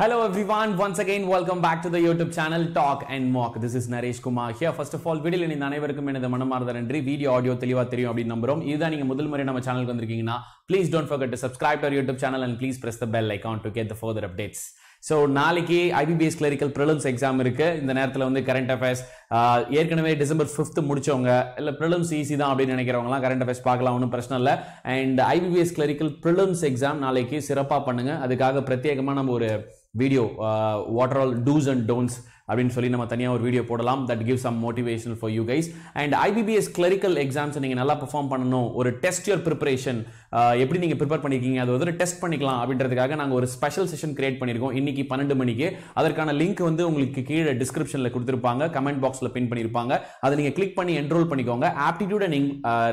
Hello everyone, once again welcome back to the YouTube channel Talk and Mock. This is Naresh Kumar here. First of all வீடியோவில் இந்த அனைவருக்கும் எனது மனமார்ந்த நன்றி video audio தெளிவாக தெரியும் அப்படின்னு நம்புறோம் இதுதான் நீங்கள் முதல் முறை நம்ம சேனலுக்கு வந்திருக்கீங்கன்னா please don't forget to subscribe to YouTube channel and please press the bell icon to get the further updates so நாளைக்கு ஐபிபிஎஸ் கிளரிக்கல் ப்ரிலிம்ஸ் எக்ஸாம் இருக்கு இந்த நேரத்தில் வந்து கரண்ட் அஃபேர்ஸ் ஏற்கனவே டிசம்பர் ஃபிஃப்த் முடிச்சவங்க இல்லை ப்ரிலிம்ஸ் ஈஸி தான் அப்படின்னு நினைக்கிறவங்களாம் கரண்ட் அஃபேர்ஸ் பார்க்கலாம் ஒன்றும் பிரச்சனை இல்லை and IBPS clerical prelims exam நாளைக்கு சிறப்பாக பண்ணுங்க அதுக்காக பிரத்யேகமாக நம்ம ஒரு video uh, what are all do's and don'ts அப்படின்னு சொல்லி நம்ம தனியாக ஒரு வீடியோ போடலாம் that give some motivational for you guys and IBPS clerical exams நீங்கள் நல்லா பர்ஃபார்ம் பண்ணணும் ஒரு டெஸ்ட் யூர் ப்ரிப்பரேஷன் எப்படி நீங்கள் ப்ரிப்பேர் பண்ணிக்கிங்க அது வந்து டெஸ்ட் பண்ணிக்கலாம் அப்படின்றதுக்காக நாங்கள் ஒரு ஸ்பெஷல் செஷன் கிரியேட் பண்ணியிருக்கோம் இன்னைக்கு பன்னெண்டு மணிக்கு அதற்கான லிங்க் வந்து உங்களுக்கு கீழே டிஸ்கிரிப்ஷனில் கொடுத்துருப்பாங்க கமெண்ட் பாக்ஸில் பின் பண்ணியிருப்பாங்க அதை நீங்கள் கிளிக் பண்ணி என்ரோல் பண்ணிக்கோங்க ஆப்டிடியூட் அண்ட்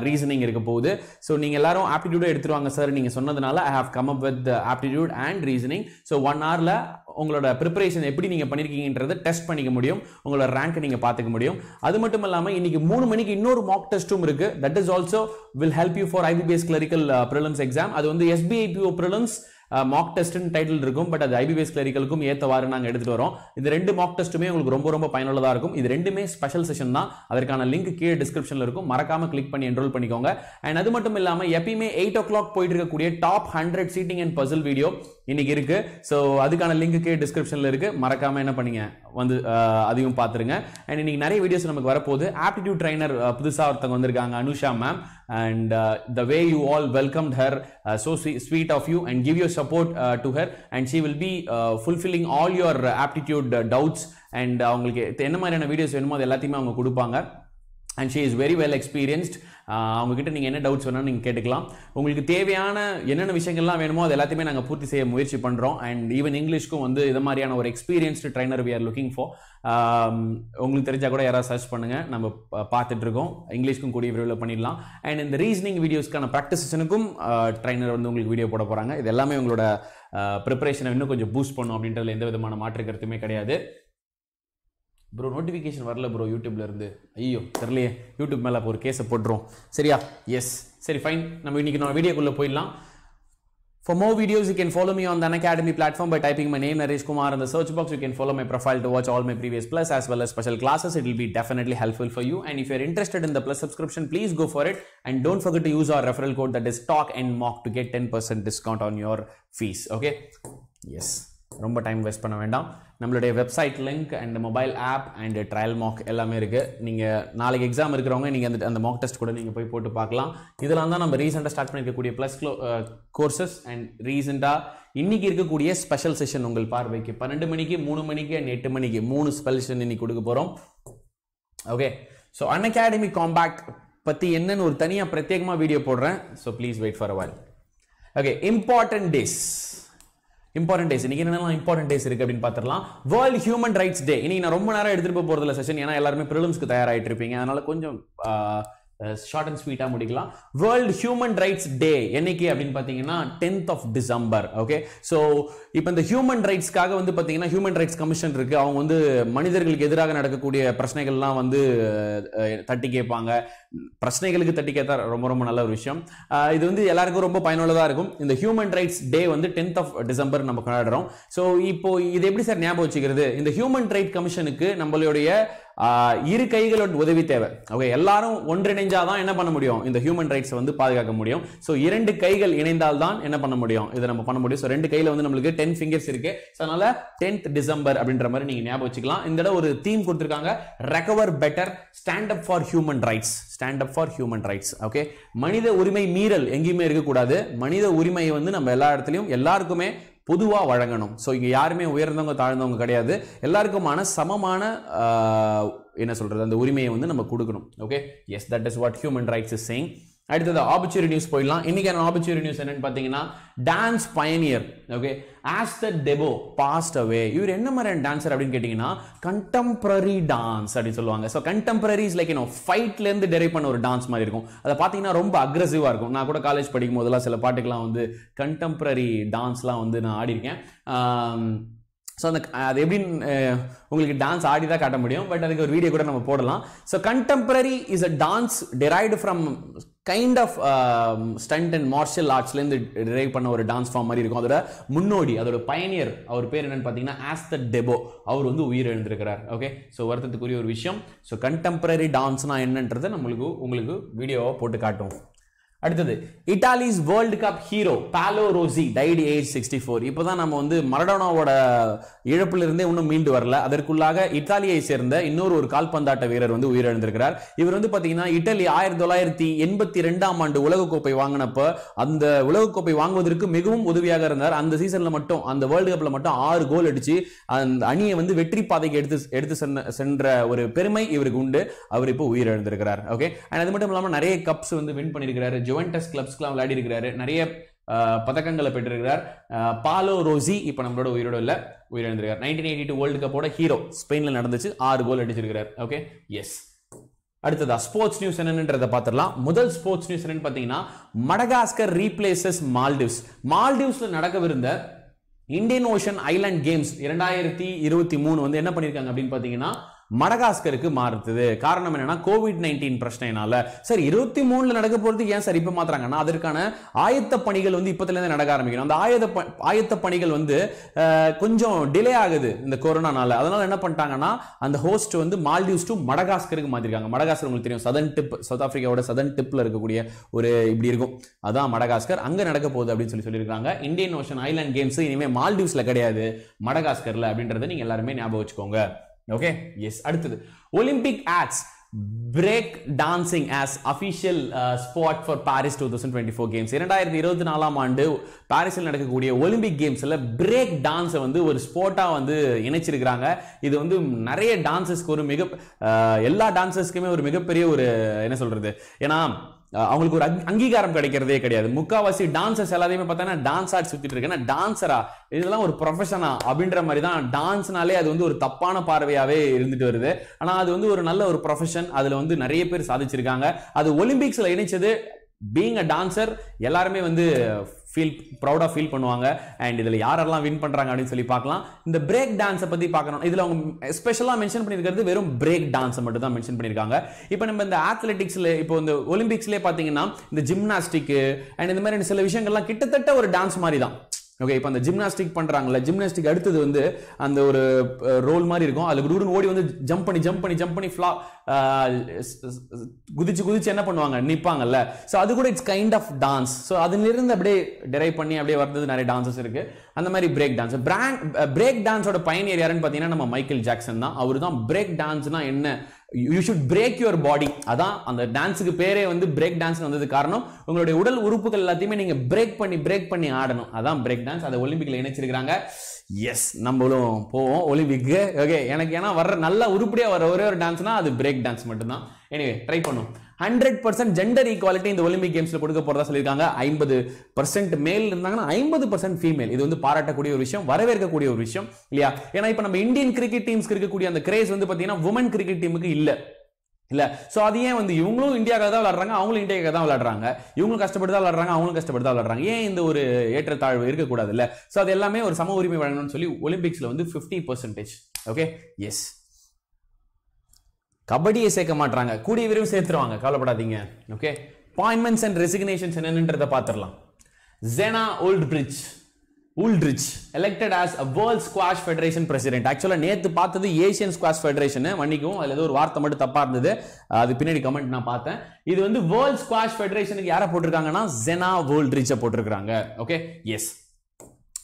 ரீசனிங் இருக்க போகுது ஸோ நீங்கள் எல்லாரும் ஆப்டிடியூட் எடுத்துருவாங்க சார் நீங்கள் சொன்னதுனால I have come up with aptitude and reasoning so one ஹவரில் உங்களோட ப்ரிப்பரேஷன் எப்படி நீங்கள் பண்ணியிருக்கீங்கன்றதை டெஸ்ட் பண்ணிக்க முடியும் உங்களோட ரேங்க்கை நீங்கள் பார்த்துக்க முடியும் அது மட்டும் இல்லாமல் இன்றைக்கி மூணு மணிக்கு இன்னொரு மாக் டெஸ்ட்டும் இருக்கு that is also will help you for IBPS clerical prelims exam அது வந்து எஸ்பிஐ பிஓ ப்ரிலம்ஸ் மாக் டெஸ்ட்னு டைட்டில் இருக்கும் பட் அது ஐபிபிஎஸ் கிளரிக்கலுக்கும் ஏற்றவாறு நாங்கள் எடுத்துகிட்டு வரோம் இந்த ரெண்டு மாக் டெஸ்ட்டுமே உங்களுக்கு ரொம்ப ரொம்ப பயனுள்ளதாக இருக்கும் இது ரெண்டுமே ஸ்பெஷல் செஷன் தான் அதற்கான லிங்க் கீழே டிஸ்கிரிப்ஷனில் இருக்கும் மறக்காமல் கிளிக் பண்ணி என்ரோல் பண்ணிக்கோங்க அண்ட் அது மட்டும் இல்லாமல் எப்பயுமே எயிட் ஓ கிளாக் போயிட்டு இருக்கக்கூடிய top hundred seating and puzzle video இன்னைக்கு இருக்குது ஸோ அதுக்கான லிங்க்கு டிஸ்கிரிப்ஷனில் இருக்குது மறக்காமல் என்ன பண்ணுங்க வந்து அதையும் பார்த்துருங்க அண்ட் இன்றைக்கி நிறைய வீடியோஸ் நமக்கு வரப்போகுது ஆப்டிடியூட் ட்ரைனர் புதுசாக ஒருத்தவங்க வந்திருக்காங்க Anusha ma'am and the way you all welcome her so sweet of you and give your support to her and she will be fulfilling all your aptitude doubts and அவங்களுக்கு என்ன மாதிரியான videos வேணுமோ அது எல்லாத்தையுமே அவங்க கொடுப்பாங்க and she is very well experienced அவங்கக்கிட்ட நீங்கள் என்ன டவுட்ஸ் வேணாலும் நீங்கள் கேட்டுக்கலாம் உங்களுக்கு தேவையான என்னென்ன விஷயங்கள்லாம் வேணுமோ அது எல்லாத்தையுமே நாங்கள் பூர்த்தி செய்ய முயற்சி பண்ணுறோம் அண்ட் ஈவன் இங்கிலீஷ்க்கும் வந்து இது மாதிரியான ஒரு experienced trainer we are looking for உங்களுக்கு தெரிஞ்சால் கூட யாராவது சர்ச் பண்ணுங்கள் நம்ம பார்த்துட்ருக்கோம் இங்கிலீஷ்க்கும் கூடிய விரைவில் பண்ணிடலாம் அண்ட் இந்த ரீசனிங் வீடியோஸ்க்கான ப்ராக்டிஸ் செஷனுக்கும் ட்ரைனர் வந்து உங்களுக்கு வீடியோ போட போகிறாங்க இது எல்லாமே உங்களோட ப்ரிப்பரேஷனை uh, இன்னும் கொஞ்சம் பூஸ்ட் பண்ணும் அப்படின்றதுல எந்த விதமான மாற்று கருத்துமே கிடையாது ப்ரோ நோட்டிஃபிகேஷன் வரல ப்ரோ யூடியூப்ல இருந்து ஐயோ தெரியலையே யூடியூப் மேலே ஒரு கேஸை போட்டுரும் சரியா எஸ் சரி ஃபைன் நம்ம இன்னைக்கு நம்ம வீடியோக்குள்ளே போயிடலாம் For more videos, you can follow me on the Academy platform by typing my name Naresh Kumar in the search box. You can follow my profile to watch all my previous plus as well as special classes. It will be definitely helpful for you. And if you're interested in the plus subscription, please go for it. And don't forget to use our referral code that is talk and mock to get 10% discount on your fees. Okay. Yes. ரொம்ப time waste பண்ண வேண்டாம் நம்மளுடைய website link and mobile app and trial mark எல்லாமே இருக்குது நீங்கள் நாளைக்கு exam இருக்கிறவங்க நீங்கள் அந்த அந்த மார்க் டெஸ்ட் கூட நீங்கள் போய் போட்டு பார்க்கலாம் இதெல்லாம் தான் நம்ம ரீசெண்டாக ஸ்டார்ட் பண்ணியிருக்கக்கூடிய ப்ளஸ் க்ளோ கோர்சஸ் அண்ட் ரீசெண்டாக இன்றைக்கி இருக்கக்கூடிய ஸ்பெஷல் செஷன் உங்கள் பார்வைக்கு பன்னெண்டு மணிக்கு மூணு மணிக்கு அண்ட் எட்டு மணிக்கு மூணு ஸ்பெஷன் இன்னைக்கு கொடுக்க போகிறோம் okay so Unacademy compact பற்றி என்னன்னு ஒரு தனியாக பிரத்யேகமாக வீடியோ போடுறேன் so please wait for a while okay important days important days இன்னைக்கு என்னெல்லாம் இம்பார்ட்டன்ட் டேஸ் இருக்கு அப்படின்னு பார்த்துலாம் வேர்ல்ட் ஹியூமன் ரைட்ஸ் டே இன்னைக்கு நான் ரொம்ப நேரம் எடுத்துட்டு போகிறதுல செஷன் ஏன்னா எல்லாருமே ப்ரிலிம்ஸ்க்கு தயாராகிட்டு இருப்பீங்க அதனால கொஞ்சம் ஷார்ட் அண்ட் ஸ்வீட்டாக முடிக்கலாம் வேர்ல்ட் ஹியூமன் ரைட்ஸ் டே என்னைக்கு அப்படின்னு பார்த்தீங்கன்னா tenth of December okay so இப்போ இந்த ஹியூமன் ரைட்ஸ்க்காக வந்து பார்த்தீங்கன்னா ஹியூமன் ரைட்ஸ் கமிஷன் இருக்குது அவங்க வந்து மனிதர்களுக்கு எதிராக நடக்கக்கூடிய பிரச்சனைகள்லாம் வந்து தட்டி கேட்பாங்க பிரச்சனைகளுக்கு தட்டி கேட்டால் ரொம்ப ரொம்ப நல்ல ஒரு விஷயம் இது வந்து எல்லாருக்கும் ரொம்ப பயனுள்ளதாக இருக்கும் இந்த ஹியூமன் ரைட்ஸ் டே வந்து டென்த் ஆஃப் டிசம்பர் நம்ம கொண்டாடுறோம் ஸோ இப்போ இது எப்படி சார் ஞாபகம் வச்சுக்கிறது இந்த ஹியூமன் ரைட் கமிஷனுக்கு நம்மளுடைய இரு கைகளோட உதவி தேவை ஓகே எல்லாரும் ஒன்றிணைஞ்சாதான் என்ன பண்ண முடியும் இந்த ஹியூமன் ரைட்ஸை வந்து பாதுகாக்க முடியும் ஸோ இரண்டு கைகள் இணைந்தால் தான் என்ன பண்ண முடியும் இதை நம்ம பண்ண முடியும் ஸோ ரெண்டு கையில் வந்து நம்மளுக்கு டென் ஃபிங்கர்ஸ் இருக்கு ஸோ அதனால டென்த் டிசம்பர் அப்படின்ற மாதிரி நீங்கள் ஞாபகம் வச்சுக்கலாம் இந்த ஒரு தீம் கொடுத்துருக்காங்க recover better stand up for human rights stand up for human rights okay மனித உரிமை மீறல் எங்கேயுமே இருக்கக்கூடாது மனித உரிமையை வந்து நம்ம எல்லா இடத்துலையும் எல்லாருக்குமே பொதுவாக வழங்கணும் ஸோ இங்கே யாருமே உயர்ந்தவங்க தாழ்ந்தவங்க கிடையாது எல்லாருக்குமான சமமான என்ன சொல்கிறது அந்த உரிமையை வந்து நம்ம கொடுக்கணும் okay yes that is what human rights is சேங் அடுத்தது ஆபிச்சுரி நியூஸ் போயிடலாம் இன்னைக்கான ஆபிச்சுரி நியூஸ் என்னன்னு பார்த்தீங்கன்னா dance pioneer okay Astad Deboo passed away இவர் என்ன மாதிரியான டான்ஸர் அப்படின்னு கேட்டிங்கன்னா கண்டெம்பரரி டான்ஸ் அப்படின்னு சொல்லுவாங்க so contemporary is like you know ஃபைட்லேருந்து டெரைவ் பண்ண ஒரு டான்ஸ் மாதிரி இருக்கும் அதை பார்த்தீங்கன்னா ரொம்ப அக்ரஸிவாக இருக்கும் நான் கூட காலேஜ் படிக்கும் போதெல்லாம் சில பாட்டுக்கெல்லாம் வந்து கண்டெம்பரரி டான்ஸ்லாம் வந்து நான் ஆடிருக்கேன் ஸோ அந்த அது எப்படின்னு உங்களுக்கு டான்ஸ் ஆடி தான் காட்ட முடியும் பட் அதுக்கு ஒரு வீடியோ கூட நம்ம போடலாம் so contemporary is a dance derived from kind of stunt and martial ஆர்ட்ஸ்லேருந்து டிரைவ் பண்ண ஒரு டான்ஸ் ஃபார்ம் மாதிரி இருக்கும் அதோட முன்னோடி அதோட பயனியர் அவர் பேர் என்னன்னு பார்த்தீங்கன்னா த டெபோ அவர் வந்து உயிர் எழுந்திருக்கிறார் ஓகே ஸோ வருத்தத்துக்குரிய ஒரு விஷயம் ஸோ கண்டெம்பரரி டான்ஸ்னால் என்னன்றதை நம்மளுக்கு உங்களுக்கு வீடியோவாக போட்டு காட்டும் அடுத்தது Italy's world cup hero Paolo Rossi died age sixty four இப்போ தான் நம்ம வந்து மரடோனாவோட இழப்பிலிருந்தே இன்னும் மீண்டு வரல அதற்குள்ளாக இத்தாலியை சேர்ந்த இன்னொரு ஒரு கால்பந்தாட்ட வீரர் வந்து உயிரிழந்திருக்கிறார் இவர் வந்து பார்த்தீங்கன்னா இட்டலி ஆயிரத்தி தொள்ளாயிரத்தி எண்பத்தி ரெண்டாம் ஆண்டு உலகக்கோப்பை வாங்கினப்ப அந்த உலகக்கோப்பை வாங்குவதற்கு மிகவும் உதவியாக இருந்தார் அந்த சீசனில் மட்டும் அந்த வேர்ல்டு கப்பில் மட்டும் ஆறு கோல் அடித்து அந்த அணியை வந்து வெற்றி பாதைக்கு எடுத்து எடுத்து சென்ற ஒரு பெருமை இவருக்கு உண்டு அவர் இப்போ உயிரிழந்திருக்கிறார் ஓகே அண்ட் அது மட்டும் இல்லாமல் நிறைய கப்ஸ் வந்து வின் பண்ணியிருக்கிறாரு ஜுவென்டஸ் கிளப்ஸ்க்குலாம் விளையாடி இருக்கிறாரு நிறைய பதக்கங்களை பெற்றிருக்கிறார் பாலோ ரோசி இப்ப நம்மளோட உயிரோட இல்ல உயிரிழந்திருக்கார் நைன்டீன் எயிட்டி டூ வேர்ல்டு கப்போட ஹீரோ ஸ்பெயின்ல நடந்துச்சு ஆறு கோல் அடிச்சிருக்கிறார் ஓகே எஸ் அடுத்ததா ஸ்போர்ட்ஸ் நியூஸ் என்னன்றதை பார்த்துடலாம் முதல் ஸ்போர்ட்ஸ் நியூஸ் என்னன்னு பார்த்தீங்கன்னா மடகாஸ்கர் ரீப்ளேசஸ் மால்டிவ்ஸ் மால்டிவ்ஸ்ல நடக்கவிருந்த இந்தியன் ஓஷன் ஐலாண்ட் கேம்ஸ் இரண்டாயிரத்தி இருபத்தி மூணு வந்து என்ன பண்ணியிருக்காங்க அப்படின்னு பார்த்தீங்கன்னா மடகாஸ்கருக்கு மாறுத்துது காரணம் என்னன்னா கோவிட் நைன்டீன் பிரச்சனைனால சார் இருபத்தி மூணுல நடக்க போறது ஏன் சார் இப்ப மாத்துறாங்கன்னா அதற்கான ஆயத்த பணிகள் வந்து இப்பத்துல இருந்து நடக்க ஆரம்பிக்கணும் அந்த ஆயத ஆயத்த பணிகள் வந்து கொஞ்சம் டிலே ஆகுது இந்த கொரோனானால அதனால என்ன பண்ணிட்டாங்கன்னா அந்த ஹோஸ்ட் வந்து மால்டிவ்ஸ் டு மடகாஸ்கருக்கு மாத்திருக்காங்க மடகாஸ்கர் உங்களுக்கு தெரியும் சதன் டிப் சவுத் ஆப்பிரிக்காவோட சதன் டிப்ல இருக்கக்கூடிய ஒரு இப்படி இருக்கும் அதான் மடகாஸ்கர் அங்க நடக்க போகுது அப்படின்னு சொல்லி சொல்லியிருக்காங்க இந்தியன் ஓஷன் ஐலாண்ட் கேம்ஸ் இனிமேல் மால்டிவ்ஸ்ல கிடையாது மடகாஸ்கர்ல அப்படின்றத நீங்க எல்லாருமே ஞாபகம் வச்சுக்கோங்க ஓகே எஸ் அடுத்தது Olympic adds break dancing as official sport for Paris two thousand twenty four games இரண்டாயிரத்தி இருபத்தி நாலாம் ஆண்டு பாரிஸில் நடக்கக்கூடிய ஒலிம்பிக் கேம்ஸில் பிரேக் டான்ஸை வந்து ஒரு ஸ்போர்ட்டாக வந்து இணைச்சிருக்கிறாங்க இது வந்து நிறைய டான்ஸஸ்க்கு ஒரு மிக uh, எல்லா டான்சஸ்க்குமே ஒரு மிகப்பெரிய ஒரு என்ன சொல்கிறது ஏன்னா அவங்களுக்கு ஒரு அங்கீகாரம் கிடைக்கிறதே கிடையாது முக்காவாசி டான்சர்ஸ் எல்லாத்தையுமே பார்த்தோன்னா டான்ஸ் ஆர்ட் சுத்திட்டு இருக்கு டான்சரா இதெல்லாம் ஒரு ப்ரொஃபஷனா அப்படின்ற மாதிரி தான் டான்ஸ்னாலே அது வந்து ஒரு தப்பான பார்வையாவே இருந்துட்டு வருது ஆனா அது வந்து ஒரு நல்ல ஒரு ப்ரொஃபஷன் அதுல வந்து நிறைய பேர் சாதிச்சிருக்காங்க அது ஒலிம்பிக்ஸ்ல இணைச்சது பீங் அ டான்சர் எல்லாருமே வந்து ஃபீல் ப்ரௌடாக ஃபீல் பண்ணுவாங்க அண்ட் இதில் யாரெல்லாம் வின் பண்ணுறாங்க அப்படின்னு சொல்லி பார்க்கலாம் இந்த பிரேக் டான்ஸை பற்றி பார்க்கணும் இதில் அவங்க ஸ்பெஷலாக மென்ஷன் பண்ணியிருக்கிறது வெறும் பிரேக் டான்ஸை மட்டும் தான் மென்ஷன் பண்ணியிருக்காங்க இப்போ நம்ம இந்த ஆத்லெட்டிக்ஸில் இப்போ இந்த ஒலிம்பிக்ஸ்லேயே பார்த்தீங்கன்னா இந்த ஜிம்னாஸ்டிக்கு அண்ட் இந்த மாதிரி சில விஷயங்கள்லாம் கிட்டத்தட்ட ஒரு டான்ஸ் மாதிரி தான் ஓகே இப்போ அந்த ஜிம்னாஸ்டிக் பண்ணுறாங்கல்ல ஜிம்னாஸ்டிக் அடுத்தது வந்து அந்த ஒரு ரோல் மாதிரி இருக்கும் அதில் குடுகுடு ஓடி வந்து ஜம்ப் பண்ணி ஜம்ப் பண்ணி ஜம்ப் பண்ணி ஃப்ளா குதிச்சு குதிச்சு என்ன பண்ணுவாங்க நிற்பாங்கல்ல ஸோ அது கூட it's kind of dance so அதுலேருந்து அப்படியே டெரைவ் பண்ணி அப்படியே வர்றது நிறைய டான்சஸ் இருக்குது அந்த மாதிரி பிரேக் டான்ஸ் பிராங் பிரேக் டான்ஸோட பயணியர் யாருன்னு பார்த்தீங்கன்னா நம்ம மைக்கேல் ஜாக்சன் தான் அவர் தான் பிரேக் டான்ஸ்னால் என்ன you should break your body அதான் அந்த டான்ஸுக்கு பேரே வந்து பிரேக் டான்ஸ் வந்தது காரணம் உங்களுடைய உடல் உறுப்புகள் எல்லாத்தையுமே நீங்கள் பிரேக் பண்ணி பிரேக் பண்ணி ஆடணும் அதான் பிரேக் டான்ஸ் அதை ஒலிம்பிக்கில் இணைச்சிருக்கிறாங்க எஸ் நம்மளும் போவோம் ஒலிம்பிக்கு ஓகே எனக்கு ஏன்னா வர்ற நல்லா உருப்படியாக வர ஒரே ஒரு டான்ஸ்னால் அது பிரேக் டான்ஸ் மட்டும்தான் எனிவே ட்ரை பண்ணும் ஹண்ட்ரட் பர்சன்ட் ஜெண்டர் ஈக்குவாலிட்டி இந்த ஒலிம்பிக் கேம்ஸில் கொடுக்க போகிறதா சொல்லியிருக்காங்க ஐம்பது பர்சன்ட் மேல் இருந்தாங்கன்னா ஐம்பது பர்சன்ட் ஃபீமேல் இது வந்து பாராட்டக்கூடிய ஒரு விஷயம் வரவேற்கக்கூடிய ஒரு விஷயம் இல்லையா ஏன்னா இப்போ நம்ம இந்தியன் கிரிக்கெட் டீம்ஸ்க்கு இருக்கக்கூடிய அந்த கிரேஸ் வந்து பார்த்தீங்கன்னா உமன் கிரிக்கெட் டீமுக்கு இல்லை இல்லை ஸோ அது ஏன் வந்து இவங்களும் இந்தியாவுக்காக தான் விளாட்றாங்க அவங்களும் இந்தியாவுக்காக தான் விளாட்றாங்க இவங்களும் கஷ்டப்பட்டு தான் விளாட்றாங்க அவங்களும் கஷ்டப்பட்டு தான் விளாட்றாங்க ஏன் இந்த ஒரு ஏற்றத்தாழ்வு இருக்கக்கூடாது இல்லை ஸோ அது எல்லாமே ஒரு சம உரிமை வழங்கணும்னு சொல்லி ஒலிம்பிக்ஸில் வந்து ஃபிஃப்டி பர்சன்டேஜ் ஓகே எஸ் கபடியை சேர்க்க மாட்டாங்க கூடிய விரைவில் சேர்த்துருவாங்க கவலைப்படாதீங்க ஓகே அப்பாயின்மெண்ட்ஸ் அண்ட் ரெசிக்னேஷன்ஸ் என்னன்றதை பார்த்துடலாம் Zena old bridge Wooldridge elected as a world squash federation president ஆக்சுவலாக நேற்று பார்த்தது ஏஷியன் ஸ்குவாஷ் ஃபெடரேஷன் மன்னிக்கும் அதில் ஏதோ ஒரு வார்த்தை மட்டும் தப்பாக இருந்தது அது பின்னாடி கமெண்ட் நான் பார்த்தேன் இது வந்து வேர்ல்ட் ஸ்குவாஷ் ஃபெடரேஷனுக்கு யாரை போட்டிருக்காங்கன்னா ஜெனா வேர்ல்ட் ரிச்சை போட்டிருக்காங்க ஓகே எஸ்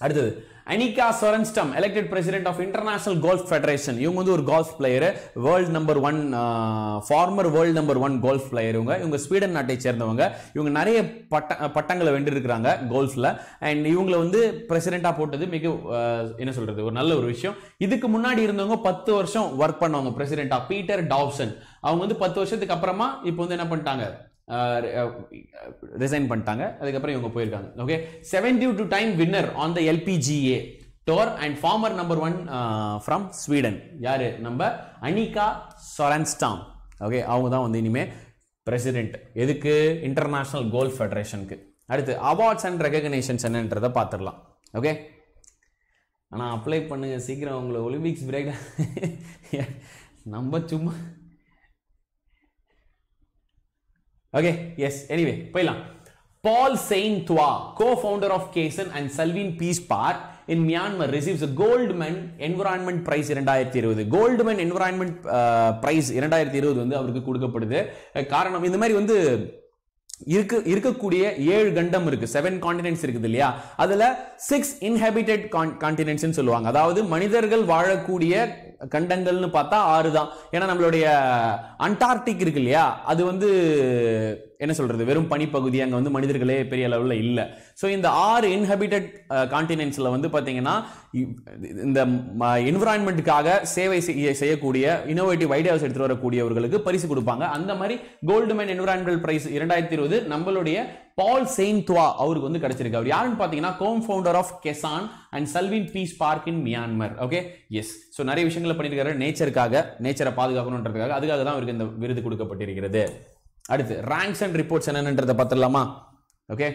அடுத்தது Annika Sorenstam elected president of international golf federation இவங்க வந்து ஒரு golf player world number one former world number one golf player இவங்க இவங்க ஸ்வீடன் நாட்டை சேர்ந்தவங்க இவங்க நிறைய பட்ட பட்டங்களை வென்றிருக்கிறாங்க கோல்ஃபில் அண்ட் இவங்கள வந்து பிரசிடெண்ட்டாக போட்டது மிக என்ன சொல்கிறது ஒரு நல்ல ஒரு விஷயம் இதுக்கு முன்னாடி இருந்தவங்க பத்து வருஷம் ஒர்க் பண்ணவங்க பிரசிடெண்ட்டாக பீட்டர் டாப்சன் அவங்க வந்து பத்து வருஷத்துக்கு அப்புறமா இப்போ வந்து என்ன பண்ணிட்டாங்க ரிசைன் பண்ணிட்டாங்க அதுக்கப்புறம் இவங்க போயிருக்காங்க okay seventy two time winner on the LPGA tour and former number one from Sweden யார் நம்ம அனிகா சொரன்ஸ்டாம் ஓகே அவங்க தான் வந்து இனிமேல் பிரசிடென்ட் எதுக்கு இன்டர்நேஷ்னல் கோல்ஃப் ஃபெடரேஷனுக்கு அடுத்து அவார்ட்ஸ் அண்ட் ரெகக்னேஷன்ஸ் என்னன்றதை பார்த்துடலாம் ஓகே ஆனால் அப்ளை பண்ணுங்கள் சீக்கிரம் உங்களை ஒலிம்பிக்ஸ் பிரேக் நம்ம சும்மா ஓகே எஸ் எனிவே போயிடலாம் Paul Sein Twa co founder of Kesan and Salvin peace Park in Myanmar receives a environment prize இரண்டாயிரத்தி இருபது கோல்டுமேன் என்விரான்மெண்ட் பிரைஸ் இரண்டாயிரத்தி இருபது வந்து அவருக்கு கொடுக்கப்படுது காரணம் இந்த மாதிரி வந்து இருக்கு இருக்கக்கூடிய ஏழு கண்டம் இருக்கு செவன் காண்டினென்ட்ஸ் இருக்குது இல்லையா அதுல சிக்ஸ் இன்ஹேபிட்டட் காண்டினென்ட்ஸ் சொல்லுவாங்க அதாவது மனிதர்கள் வாழக்கூடிய கண்டங்கள்னு பார்த்தா ஆறு தான் ஏன்னா நம்மளுடைய அண்டார்டிக் இருக்கு இல்லையா அது வந்து என்ன சொல்றது வெறும் பனிப்பகுதி அங்கே வந்து மனிதர்களே பெரிய அளவில் இல்லை ஸோ இந்த ஆறு இன்ஹபிட்டட் காண்டினென்ட்ஸில் வந்து பார்த்தீங்கன்னா இந்த என்விரான்மெண்ட்டுக்காக சேவை செய்ய செய்யக்கூடிய இனோவேட்டிவ் ஐடியாஸ் எடுத்துகிட்டு வரக்கூடியவர்களுக்கு பரிசு கொடுப்பாங்க அந்த மாதிரி கோல்டு மேன் என்விரான்மெண்டல் பிரைஸ் இரண்டாயிரத்தி இருபது நம்மளுடைய பால் செயின்துவா அவருக்கு வந்து கிடைச்சிருக்கு அவர் யாருன்னு பார்த்தீங்கன்னா co founder of Kesan and Salween peace park in Myanmar okay yes so நிறைய விஷயங்களை பண்ணியிருக்காரு நேச்சருக்காக நேச்சரை பாதுகாக்கணுன்றதுக்காக அதுக்காக தான் அவருக்கு இந்த விருது கொடுக்கப்பட்டிருக்கிறது அடுத்து ரேங்க்ஸ் அண்ட் ரிப்போர்ட்ஸ் என்னென்னன்றதை பார்த்துடலாமா ஓகே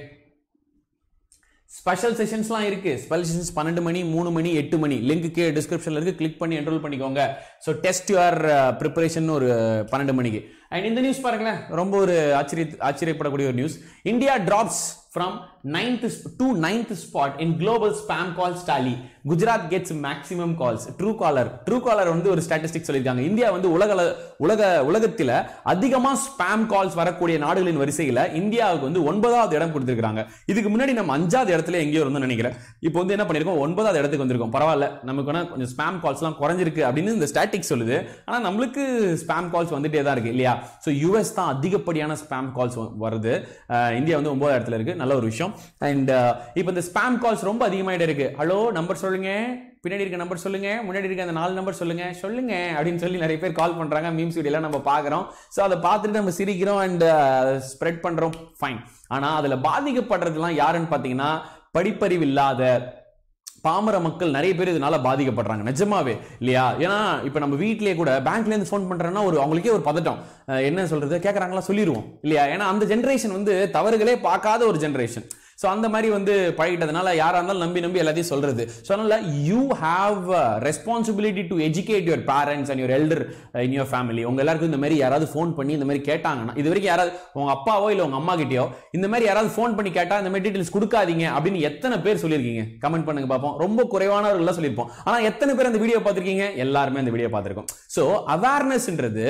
ஸ்பெஷல் செஷன்ஸ்லாம் இருக்கு ஸ்பெஷல் செஷன்ஸ் பன்னெண்டு மணி மூணு மணி எட்டு மணி லிங்க் கே டிஸ்கிரிப்ஷன்ல இருக்கு கிளிக் பண்ணி என்ரோல் பண்ணிக்கோங்க ஸோ டெஸ்ட் யுவர் ப்ரிப்பரேஷன் ஒரு பன்னெண்டு மணிக்கு அண்ட் இந்த நியூஸ் பாருங்களேன் ரொம்ப ஒரு ஆச்சரிய ஆச்சரியப்படக்கூடிய ஒரு news India drops from ninth to ninth spot in global spam call ஸ்டாலி Gujarat gets maximum calls Truecaller Truecaller வந்து ஒரு ஸ்டாட்டிஸ்டிக் சொல்லியிருக்காங்க இந்தியா வந்து உலக உலக உலகத்தில் அதிகமாக ஸ்பேம் கால்ஸ் வரக்கூடிய நாடுகளின் வரிசையில் இந்தியாவுக்கு வந்து ஒன்பதாவது இடம் கொடுத்துருக்காங்க இதுக்கு முன்னாடி நம்ம அஞ்சாவது இடத்துல எங்கேயோ வந்து நினைக்கிறேன் இப்போ வந்து என்ன பண்ணியிருக்கோம் ஒன்பதாவது இடத்துக்கு வந்திருக்கோம் பரவாயில்ல நமக்கு வேணா கொஞ்சம் ஸ்பேம் கால்ஸ்லாம் குறைஞ்சிருக்கு அப்படின்னு இந்த ஸ்டாட்டிக் சொல்லுது ஆனால் நம்மளுக்கு ஸ்பேம் கால்ஸ் வந்துட்டே தான் இருக்கு இல்லையா ஸோ யூஎஸ் தான் அதிகப்படியான ஸ்பேம் கால்ஸ் வருது இந்தியா வந்து ஒன்பதாவது இடத்துல இருக்கு நல்ல ஒரு விஷயம் அண்ட் இப்போ இந்த ஸ்பேம் கால்ஸ் ரொம்ப அதிகமாகிட்டே இருக்கு ஹலோ நம்பர் சொல்ல சொல்லுங்க பின்னாடி இருக்க நம்பர் சொல்லுங்க முன்னாடி இருக்க அந்த நாலு நம்பர் சொல்லுங்க சொல்லுங்க அப்படின்னு சொல்லி நிறைய பேர் கால் பண்றாங்க மீம்ஸ் வீடியோலாம் நம்ம பாக்குறோம் ஸோ அதை பார்த்துட்டு நம்ம சிரிக்கிறோம் uh, அண்ட் ஸ்ப்ரெட் பண்றோம் ஃபைன் ஆனா அதுல பாதிக்கப்படுறதுலாம் யாருன்னு பார்த்தீங்கன்னா படிப்பறிவு இல்லாத பாமர மக்கள் நிறைய பேர் இதனால பாதிக்கப்படுறாங்க நிஜமாவே இல்லையா ஏன்னா இப்போ நம்ம வீட்லேயே கூட பேங்க்ல இருந்து ஃபோன் பண்றோம்னா ஒரு அவங்களுக்கே ஒரு பதட்டம் என்ன சொல்றது கேட்குறாங்களா சொல்லிடுவோம் இல்லையா ஏன்னா அந்த ஜென்ரேஷன் வந்து தவறுகளே பார்க்காத ஒரு ஜென்ரேஷன் ஸோ அந்த மாதிரி வந்து பழகிட்டதுனால யாராக இருந்தாலும் நம்பி நம்பி எல்லாத்தையும் சொல்கிறது ஸோ அதனால் you have responsibility to educate your parents and your elder in your family உங்கள் எல்லாருக்கும் இந்த மாதிரி யாராவது ஃபோன் பண்ணி இந்த மாதிரி கேட்டாங்கன்னா இது வரைக்கும் யாராவது உங்கள் அப்பாவோ இல்லை உங்கள் அம்மா கிட்டேயோ இந்த மாதிரி யாராவது ஃபோன் பண்ணி கேட்டால் இந்த மாதிரி டீட்டெயில்ஸ் கொடுக்காதீங்க அப்படின்னு எத்தனை பேர் சொல்லியிருக்கீங்க கமெண்ட் பண்ணுங்க பார்ப்போம் ரொம்ப குறைவானவர்கள்லாம் சொல்லியிருப்போம் ஆனால் எத்தனை பேர் அந்த வீடியோ பார்த்துருக்கீங்க எல்லாருமே அந்த வீடியோ பார்த்துருக்கோம் ஸோ அவேர்னஸ்ன்றது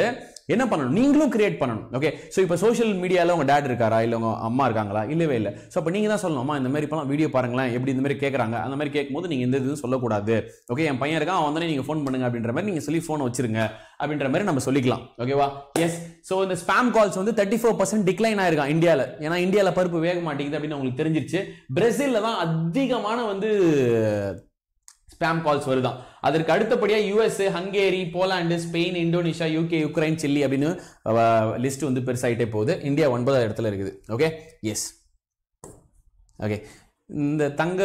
என்ன பண்ணணும் நீங்களும் கிரியேட் பண்ணணும் ஓகே ஸோ இப்போ சோஷியல் மீடியாவில் உங்கள் டேட் இருக்காரா இல்லை உங்கள் அம்மா இருக்காங்களா இல்லவே இல்லை ஸோ அப்போ நீங்கள் தான் சொல்லணுமா இந்த மாதிரி இப்போலாம் வீடியோ பாருங்களேன் எப்படி இந்த மாதிரி கேட்குறாங்க அந்த மாதிரி கேட்கும்போது நீங்கள் எந்த இதுவும் சொல்லக்கூடாது ஓகே என் பையன் இருக்கான் அவன் தானே நீங்கள் ஃபோன் பண்ணுங்க அப்படின்ற மாதிரி நீங்கள் சொல்லி ஃபோன் வச்சிருங்க அப்படின்ற மாதிரி நம்ம சொல்லிக்கலாம் ஓகேவா எஸ் ஸோ இந்த ஸ்பேம் கால்ஸ் வந்து தேர்ட்டி ஃபோர் பர்சன்ட் டிக்ளைன் ஆயிருக்கும் இந்தியாவில் ஏன்னா இந்தியாவில் பருப்பு வேக மாட்டேங்குது அப்படின்னு உங்களுக்கு தெரிஞ்சிருச்சு பிரேசிலில் தான் அதிகமான வந்து ஸ்பேம் கால்ஸ் வருதான் அதற்கு அடுத்தபடியாக US Hungary Poland Spain Indonesia UK Ukraine Chile அப்படின்னு லிஸ்ட் வந்து பெருசாகிட்டே போகுது இந்தியா ஒன்பதாவது இடத்துல இருக்குது ஓகே எஸ் ஓகே இந்த தங்க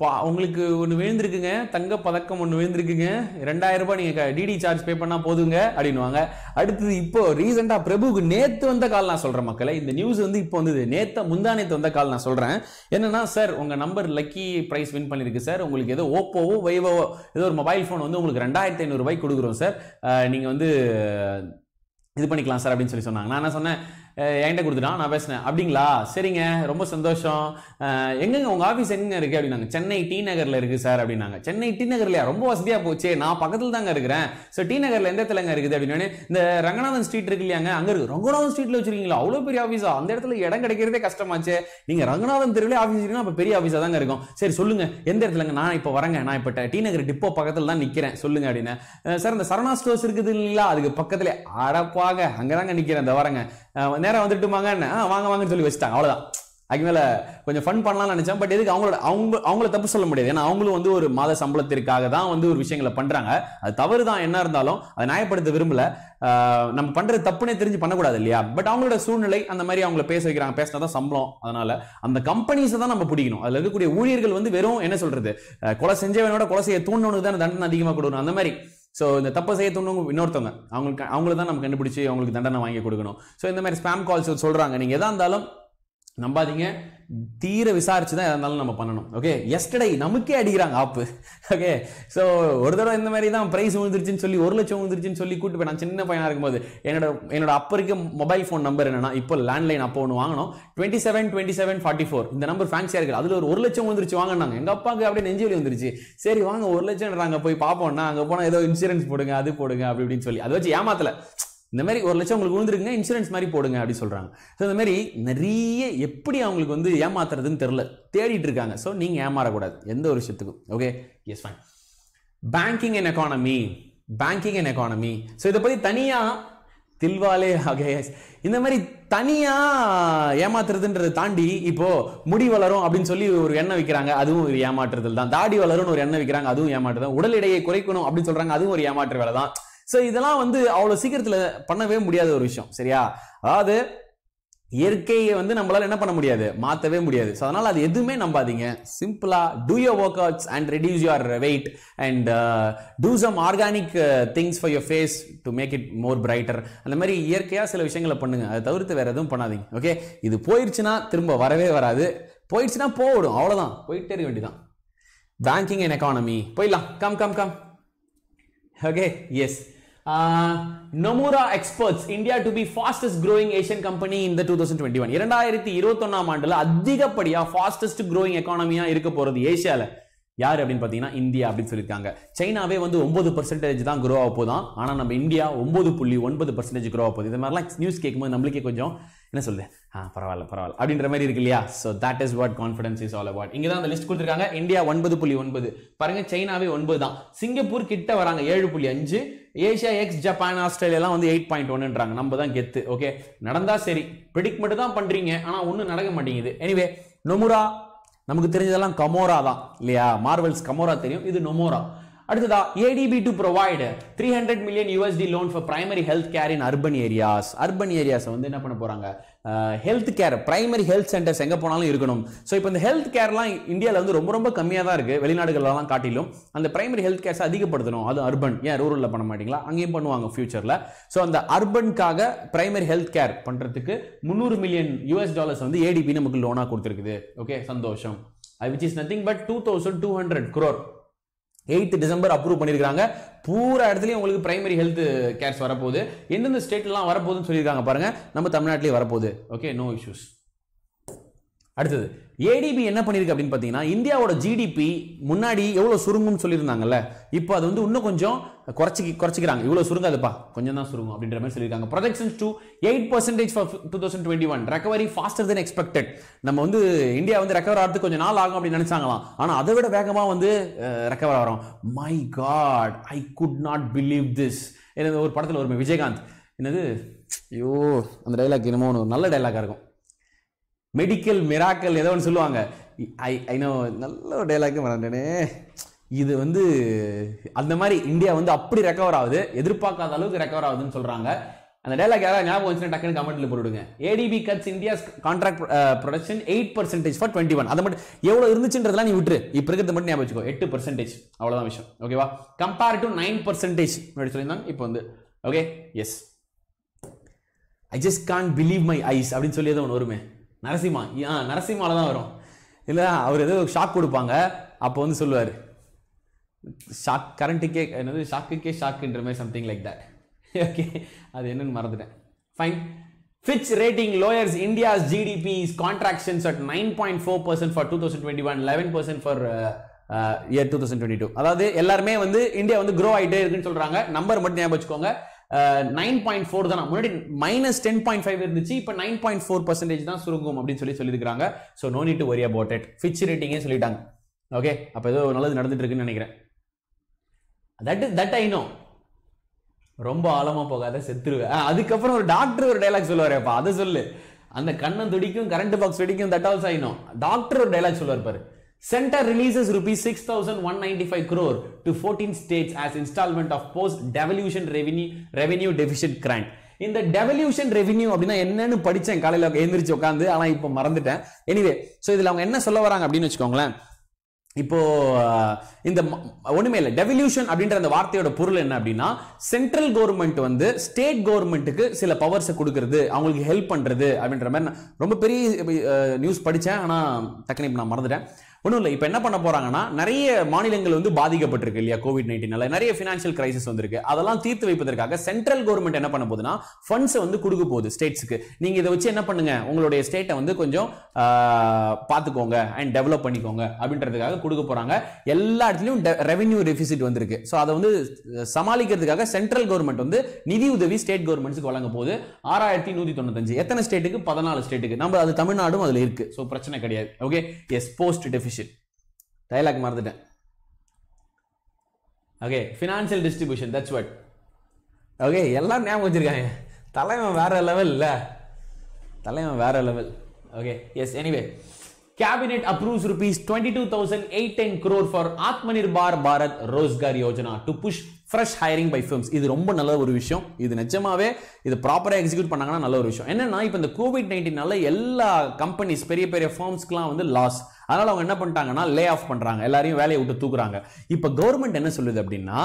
பா உங்களுக்கு ஒன்று விழுந்திருக்குங்க தங்க பதக்கம் ஒன்று விழுந்திருக்குங்க ரெண்டாயிரம் ரூபாய் நீங்கள் டிடி சார்ஜ் பே பண்ணால் போதுங்க அப்படின்வாங்க அடுத்தது இப்போ ரீசெண்டாக பிரபுக்கு நேற்று வந்த கால் நான் சொல்கிறேன் மக்களை இந்த நியூஸ் வந்து இப்போ வந்தது நேற்று முந்தா நேற்று வந்த கால் நான் சொல்கிறேன் என்னன்னா சார் உங்கள் நம்பர் லக்கி ப்ரைஸ் வின் பண்ணியிருக்கு சார் உங்களுக்கு ஏதோ ஓப்போவோ வைவோவோ ஏதோ ஒரு மொபைல் ஃபோன் வந்து உங்களுக்கு ரெண்டாயிரத்தி ஐநூறுரூபாய்க்கு கொடுக்குறோம் சார் நீங்கள் வந்து இது பண்ணிக்கலாம் சார் அப்படின்னு சொல்லி சொன்னாங்க நான் என்ன சொன்னேன் என்கிட்ட கொடுத்துட்டான் நான் பேசினேன் அப்படிங்களா சரிங்க ரொம்ப சந்தோஷம் எங்கெங்க உங்கள் ஆஃபீஸ் எங்கங்க இருக்குது அப்படின்னாங்க சென்னை டி நகரில் இருக்குது சார் அப்படின்னாங்க சென்னை டி நகர்லையா ரொம்ப வசதியாக போச்சு நான் பக்கத்தில் தாங்க இருக்கிறேன் ஸோ டி நகரில் எந்த இடத்துலங்க இருக்குது அப்படின்னு இந்த ரங்கநாதன் ஸ்ட்ரீட் இருக்கு இல்லையாங்க அங்கே இருக்குது ரங்கநாதன் ஸ்ட்ரீட்டில் வச்சிருக்கீங்களா அவ்வளோ பெரிய ஆஃபீஸா அந்த இடத்துல இடம் கிடைக்கிறதே கஷ்டமாச்சு நீங்கள் ரங்கநாதன் தெருவிலே ஆஃபீஸ் இருக்குன்னா இப்போ பெரிய ஆஃபீஸாக தாங்க இருக்கும் சரி சொல்லுங்க எந்த இடத்துலங்க நான் இப்போ வரேங்க நான் இப்போ டி நகர் டிப்போ பக்கத்தில் தான் நிற்கிறேன் சொல்லுங்க அப்படின்னு சார் இந்த சரணா ஸ்டோர்ஸ் இருக்குது இல்லைங்களா அதுக்கு பக்கத்தில் அடப்பாக அங்கே தாங்க நிற்கிறேன் இந்த வரேங்க நேரம் வந்துட்டுமாங்க வாங்க வாங்கன்னு சொல்லி வச்சுட்டாங்க அவ்வளோதான் அதுக்கு மேல கொஞ்சம் ஃபன் பண்ணலாம்னு நினச்சேன் பட் எதுக்கு அவங்களோட அவங்க அவங்கள தப்பு சொல்ல முடியாது ஏன்னா அவங்களும் வந்து ஒரு மாத சம்பளத்திற்காக தான் வந்து ஒரு விஷயங்களை பண்றாங்க அது தவறு தான் என்ன இருந்தாலும் அதை நியாயப்படுத்த விரும்பல நம்ம பண்ற தப்புனே தெரிஞ்சு பண்ணக்கூடாது இல்லையா பட் அவங்களோட சூழ்நிலை அந்த மாதிரி அவங்கள பேச வைக்கிறாங்க பேசினா தான் சம்பளம் அதனால அந்த கம்பெனிஸை தான் நம்ம பிடிக்கணும் அதுல இருக்கக்கூடிய ஊழியர்கள் வந்து வெறும் என்ன சொல்றது கொலை செஞ்சவனோட கொலை செய்ய தூண்டவனுக்கு தான் தண்டனை அதிகமாக கொடுக்கணும் அந்த மாதிரி ஸோ இந்த தப்பை செய்ய தோணுங்க இன்னொருத்தவங்க அவங்களுக்கு அவங்கள தான் நம்ம கண்டுபிடிச்சி அவங்களுக்கு தண்டனை வாங்கி கொடுக்கணும் ஸோ இந்த மாதிரி ஸ்பேம் கால்ஸ் சொல்கிறாங்க நீங்கள் எதாக இருந்தாலும் நம்பாதீங்க தீர விசாரிச்சு தான் இருந்தாலும் நம்ம பண்ணணும் ஓகே எஸ்டடை நமக்கே அடிக்கிறாங்க ஆப்பு ஓகே ஸோ ஒரு தடவை இந்த மாதிரி தான் ப்ரைஸ் விழுந்துருச்சுன்னு சொல்லி ஒரு லட்சம் விழுந்துருச்சுன்னு சொல்லி கூட்டு போய் நான் சின்ன பையனாக இருக்கும்போது என்னோட என்னோட அப்போ இருக்க மொபைல் ஃபோன் நம்பர் என்னன்னா இப்போ லேண்ட்லைன் அப்போ ஒன்று வாங்கினோம் twenty seven twenty seven forty four இந்த நம்பர் ஃபேன்சியாக இருக்குது அதில் ஒரு ஒரு லட்சம் வந்துருச்சு வாங்கினாங்க எங்கள் அப்பாவுக்கு அப்படியே நெஞ்சு வழி வந்துருச்சு சரி வாங்க ஒரு லட்சம்ன்றாங்க போய் பார்ப்போம்னா அங்கே போனால் ஏதோ இன்சூரன்ஸ் போடுங்க அது போடுங்க அப்படி இப்படின்னு சொல்லி அதை வச்சு ஏமாத்தலை இந்த மாதிரி ஒரு லட்சம் உங்களுக்கு விழுந்துருக்குங்க இன்சூரன்ஸ் மாதிரி போடுங்க அப்படின்னு சொல்கிறாங்க ஸோ இந்த மாதிரி நிறைய எப்படி அவங்களுக்கு வந்து ஏமாத்துறதுன்னு தெரில தேடிட்டு இருக்காங்க ஸோ நீங்கள் ஏமாறக்கூடாது எந்த ஒரு விஷயத்துக்கும் okay yes fine banking and economy banking and economy so இதை பற்றி தனியாக தில்வாலே ஆகே இந்த மாதிரி தனியாக ஏமாத்துறதுன்றதை தாண்டி இப்போது முடி வளரும் அப்படின்னு சொல்லி ஒரு எண்ணெய் விற்கிறாங்க அதுவும் ஒரு ஏமாற்றுதல் தான் தாடி வளரும்னு ஒரு எண்ணெய் விற்கிறாங்க அதுவும் ஏமாற்றுதான் உடல் எடையை குறைக்கணும் அப்படின்னு சொல்கிறாங்க அதுவும் ஒரு ஏமாற்று வேலை தான் ஸோ இதெல்லாம் வந்து அவ்வளோ சீக்கிரத்தில் பண்ணவே முடியாத ஒரு விஷயம் சரியா அதாவது இயற்கையை வந்து நம்மளால என்ன பண்ண முடியாது மாற்றவே முடியாது ஸோ அதனால் அது எதுவுமே நம்பாதீங்க சிம்பிளாக do your workouts and reduce your weight and do some organic things for your face to make it more brighter அந்த மாதிரி இயற்கையாக சில விஷயங்களை பண்ணுங்க அதை தவிர்த்து வேறு எதுவும் பண்ணாதீங்க ஓகே இது போயிடுச்சுன்னா திரும்ப வரவே வராது போயிடுச்சுன்னா போடும் அவ்வளோதான் போயிட்டே இருக்க வேண்டியதான் பேங்கிங் அண்ட் எக்கானமி போயிடலாம் come come come okay yes Nomura experts India to be fastest growing Asian company இந்த டூ தௌசண்ட் டுவெண்ட்டி ஒன் இரண்டாயிரத்தி இருபத்தொன்னாம் ஆண்டுல அதிகப்படியா ஃபாஸ்டஸ்ட் க்ரோயிங் எக்கானமியா இருக்க போறது ஏஷியால யார் அப்படின்னு பார்த்தீங்கன்னா இந்தியா அப்படின்னு சொல்லியிருக்காங்க சைனாவே வந்து ஒன்பது பர்சன்டேஜ் தான் குரோ ஆக போதும் ஆனால் நம்ம இந்தியா ஒன்பது புள்ளி ஒன்பது பர்சன்டேஜ் க்ரோ ஆக போகுது இது மாதிரிலாம் நியூஸ் கேட்கும்போது நம்மளுக்கே கொஞ்சம் என்ன சொல்லுது ஆ பரவாயில்ல பரவாயில்ல அப்படின்ற மாதிரி இருக்கு இல்லையா so that is what confidence is all about இங்கே தான் அந்த லிஸ்ட் கொடுத்துருக்காங்க இந்தியா ஒன்பது புள்ளி ஒன்பது பாருங்க சைனாவே ஒன்பது தான் சிங்கப்பூர் கிட்ட வராங்க ஏழு புள்ளி அஞ்சு ஏஷியா எக்ஸ் ஜப்பான் ஆஸ்திரேலியாலாம் வந்து எயிட் பாயிண்ட் ஒன்றுன்றாங்க நம்ம தான் கெத்து ஓகே நடந்தா சரி ப்ரிடிக் மட்டும் தான் பண்ணுறீங்க ஆனால் ஒன்றும் நடக்க மாட்டேங்குது எனிவே நொமுரா நமக்கு தெரிஞ்சதெல்லாம் கமோரா தான் இல்லையா மார்வல்ஸ் கமோரா தெரியும் இது நொமோரா அடுத்ததா ADB to provide three hundred million USD loan for primary health care in urban areas urban ஏரியாஸை வந்து என்ன பண்ண போறாங்க health care primary health centres எங்கே போனாலும் இருக்கணும் ஸோ இப்போ இந்த ஹெல்த் கேர்லாம் இந்தியாவில் வந்து ரொம்ப ரொம்ப கம்மியாக தான் இருக்குது வெளிநாடுகள்லாம் காட்டிலும் அந்த பிரைமரி ஹெல்த் கேர்ஸ் அதிகப்படுத்தணும் அது அர்பன் ஏன் ரூரலில் பண்ண மாட்டீங்களா அங்கேயும் பண்ணுவாங்க ஃபியூச்சரில் ஸோ அந்த அர்பனுக்காக பிரைமரி ஹெல்த் கேர் பண்ணுறதுக்கு முந்நூறு மில்லியன் யூஎஸ் டாலர்ஸ் வந்து ஏடிபி நமக்கு லோனாக கொடுத்துருக்குது ஓகே சந்தோஷம் I which is nothing but two thousand two hundred crore eight December approve பண்ணியிருக்காங்க பூரா இடத்துலையும் உங்களுக்கு பிரைமரி ஹெல்த் கேர்ஸ் வரப்போகுது எந்தெந்த ஸ்டேட்லாம் வரப்போகுதுன்னு சொல்லியிருக்காங்க பாருங்கள் நம்ம தமிழ்நாட்டிலேயே வரப்போகுது ஓகே நோ இஷ்யூஸ் அடுத்தது ஏடிபி என்ன பண்ணியிருக்கு அப்படின்னு பார்த்தீங்கன்னா இந்தியாவோட ஜிடிபி முன்னாடி எவ்வளோ சுருங்கும்னு சொல்லியிருந்தாங்கல்ல இப்போ அது வந்து இன்னும் கொஞ்சம் குறைச்சி குறைச்சிக்கிறாங்க இவ்வளோ சுருங்காதுப்பா கொஞ்சம் தான் சுருங்கும் அப்படின்ற மாதிரி சொல்லியிருக்காங்க projections to eight percentage for two thousand twenty one recovery faster then expected நம்ம வந்து இந்தியா வந்து ரெக்கவர் ஆகிறதுக்கு கொஞ்சம் நாள் ஆகும் அப்படின்னு நினச்சாங்களாம் ஆனால் அதை விட வேகமாக வந்து ரெக்கவர் ஆகிறோம் my God I could not believe this எனது ஒரு படத்தில் ஒரு விஜயகாந்த் என்னது ஐயோ அந்த டைலாக் என்னமோ ஒன்று நல்ல டைலாக்காக இருக்கும் மெடிக்கல் மிராக்கல் ஏதோ ஒன்று சொல்லுவாங்க ஐ ஐ நோ நல்ல ஒரு டைலாக்கு மறந்துட்டேனே இது வந்து அந்த மாதிரி இந்தியா வந்து அப்படி ரெக்கவர் ஆகுது எதிர்பார்க்காத அளவுக்கு ரெக்கவர் ஆகுதுன்னு சொல்கிறாங்க அந்த டைலாக் யாராவது ஞாபகம் வந்துச்சுன்னா டக்குனு கமெண்ட்ல போட்டுடுங்க ADB cuts India's contract production eight percentage for twenty one அதை மட்டும் எவ்வளோ இருந்துச்சுன்றதுலாம் நீ விட்டுரு இப்போ இருக்கிறது மட்டும் ஞாபகம் வச்சுக்கோ எட்டு பர்சன்டேஜ் அவ்வளோதான் விஷயம் ஓகேவா கம்பேர் டு நைன் பர்சன்டேஜ் முன்னாடி சொல்லியிருந்தாங்க இப்போ வந்து okay yes I just can believe my eyes அப்படின்னு சொல்லி தான் ஒன்று வருமே நரசிம்மா ஆ நரசிம்மாவில் தான் வரும் இல்லை அவர் ஏதோ ஷாக் கொடுப்பாங்க அப்போ வந்து சொல்லுவார் ஷாக் கரண்ட்டுக்கே என்னது ஷாக்குக்கே ஷாக்குன்ற மாதிரி சம்திங் லைக் தட் ஓகே அது என்னன்னு மறந்துட்டேன் fine Fitch rating lowers India's GDP contractions at nine point four percent for two thousand twenty one eleven percent for year two thousand twenty two அதாவது எல்லாருமே வந்து இந்தியா வந்து grow ஆகிட்டே இருக்குன்னு சொல்கிறாங்க நம்பர் மட்டும் ஞாபகம் வச்சுக்கோங்க நைன் பாயிண்ட் ஃபோர் தான் முன்னாடி மைனஸ் டென் பாயிண்ட் ஃபைவ் இருந்துச்சு இப்போ நைன் பாயிண்ட் ஃபோர் பர்சன்டேஜ் தான் சுருங்கும் அப்படின்னு சொல்லி சொல்லியிருக்காங்க so no need to worry about it ஃபிச் ரேட்டிங்கே சொல்லிட்டாங்க ஓகே அப்போ ஏதோ நல்லது நடந்துட்டு இருக்குன்னு நினைக்கிறேன் தட் தட் ஐ நோ ரொம்ப ஆழமாக போகாத செத்துருவேன் அதுக்கப்புறம் ஒரு டாக்டர் ஒரு டைலாக் அப்போ அதை சொல்லு அந்த கண்ணன் துடிக்கும் கரண்ட் பாக்ஸ் வெடிக்கும் that also I know doctor ஒரு டைலாக் சொல்லுவார் பாரு centre six thousand one rupees five crore to 14 states as instalment of post devolution revenue, revenue deficit grant. இந்த டெவல்யூஷன் ரெவென்யூ அப்படின்னா என்னன்னு படிச்சேன் காலையில எழுந்திரிச்சு உட்காந்து ஆனால் இப்போ மறந்துட்டேன் எனிவே ஸோ இதில் அவங்க என்ன சொல்ல வராங்க அப்படின்னு வச்சுக்கோங்களேன் இப்போ இந்த ஒண்ணுமே இல்லை டெவல்யூஷன் அப்படின்ற அந்த வார்த்தையோட பொருள் என்ன அப்படின்னா சென்ட்ரல் கவர்மெண்ட் வந்து ஸ்டேட் கவர்மெண்ட்டுக்கு சில பவர்ஸை கொடுக்கறது அவங்களுக்கு ஹெல்ப் பண்றது அப்படின்ற மாதிரி நான் ரொம்ப பெரிய நியூஸ் படித்தேன் ஆனால் டக்குனு இப்போ நான் மறந்துட்டேன் ஒன்றும் இல்லை இப்போ என்ன பண்ண போகிறாங்கன்னா நிறைய மாநிலங்கள் வந்து பாதிக்கப்பட்டிருக்கு இல்லையா கோவிட் நைன்டீனால நிறைய ஃபினான்ஷியல் கிரைசிஸ் வந்திருக்கு அதெல்லாம் தீர்த்து வைப்பதற்காக சென்ட்ரல் கவர்மெண்ட் என்ன பண்ண போதுன்னா ஃபண்ட்ஸை வந்து கொடுக்க போகுது ஸ்டேட்ஸுக்கு நீங்கள் இதை வச்சு என்ன பண்ணுங்க உங்களுடைய ஸ்டேட்டை வந்து கொஞ்சம் பார்த்துக்கோங்க அண்ட் டெவலப் பண்ணிக்கோங்க அப்படின்றதுக்காக கொடுக்க போகிறாங்க எல்லா இடத்துலையும் ரெவென்யூ டெஃபிசிட் வந்திருக்கு ஸோ அதை வந்து சமாளிக்கிறதுக்காக சென்ட்ரல் கவர்மெண்ட் வந்து நிதி உதவி ஸ்டேட் கவர்மெண்ட்ஸுக்கு வழங்க போகுது ஆறாயிரத்தி நூற்றி தொண்ணூத்தஞ்சு எத்தனை ஸ்டேட்டுக்கு பதினாலு ஸ்டேட்டுக்கு நம்ம அது தமிழ்நாடும் அதில் இருக்கு ஸோ பிரச்சனை கிடையாது okay yes post deficit Fitch dialogue மறந்துட்டேன் okay financial distribution that's what okay எல்லாம் ஞாபகம் வச்சுருக்காங்க தலைவன் வேறு லெவல் இல்லை தலைவன் வேறு level okay yes anyway cabinet approves rupees twenty two thousand eight ten crore for Atmanirbhar Bharat Rozgar Yojana to push fresh hiring by firms இது ரொம்ப நல்ல ஒரு விஷயம் இது நிஜமாவே இது ப்ராப்பராக எக்ஸிக்யூட் பண்ணாங்கன்னா நல்ல ஒரு விஷயம் என்னன்னா இப்போ இந்த கோவிட் நைன்டீனால எல்லா கம்பெனிஸ் பெரிய பெரிய ஃபார்ம்ஸ்க்குலாம் வந்து லாஸ் அதனால் அவங்க என்ன பண்ணிட்டாங்கன்னா லே ஆஃப் பண்ணுறாங்க எல்லாரையும் வேலையை விட்டு தூக்குறாங்க இப்போ கவர்மெண்ட் என்ன சொல்லுது அப்படின்னா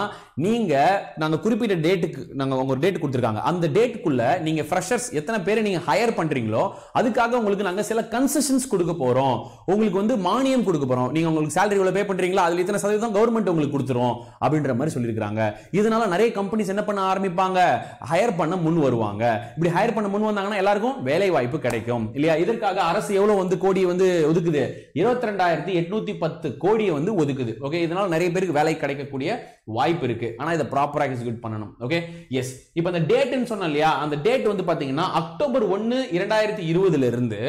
நீங்கள் நாங்கள் குறிப்பிட்ட டேட்டுக்கு நாங்கள் உங்கள் டேட் கொடுத்துருக்காங்க அந்த டேட்டுக்குள்ள நீங்கள் ஃப்ரெஷர்ஸ் எத்தனை பேரை நீங்கள் ஹையர் பண்ணுறீங்களோ அதுக்காக உங்களுக்கு நாங்கள் சில கன்செஷன்ஸ் கொடுக்க போகிறோம் உங்களுக்கு வந்து மானியம் கொடுக்க போகிறோம் நீங்கள் உங்களுக்கு சேலரி இவ்வளோ பே பண்ணுறீங்களா அதில் இத்தனை சதவீதம் கவர்மெண்ட் உங்களுக்கு கொடுத்துரும் அப்படின்ற மாதிரி சொல்லியிருக்காங்க இதனால நிறைய கம்பெனிஸ் என்ன பண்ண ஆரம்பிப்பாங்க ஹையர் பண்ண முன் வருவாங்க இப்படி ஹையர் பண்ண முன் வந்தாங்கன்னா எல்லாருக்கும் வேலை வாய்ப்பு கிடைக்கும் இல்லையா இதற்காக அரசு எவ்வளோ வந்து கோடி வந்து ஒதுக்குது இருபத்தி அறுபத்தி ரெண்டாயிரத்தி எட்நூத்தி பத்து கோடியை வந்து ஒதுக்குது ஓகே இதனால நிறைய பேருக்கு வேலை கிடைக்கக்கூடிய வாய்ப்பு இருக்கு ஆனா இதை ப்ராப்பரா எக்ஸிக்யூட் பண்ணணும் ஓகே எஸ் இப்ப அந்த டேட்னு சொன்னோம் இல்லையா அந்த டேட் வந்து பாத்தீங்கன்னா அக்டோபர் ஒன்னு இரண்டாயிரத்தி இருபதுல இருந்து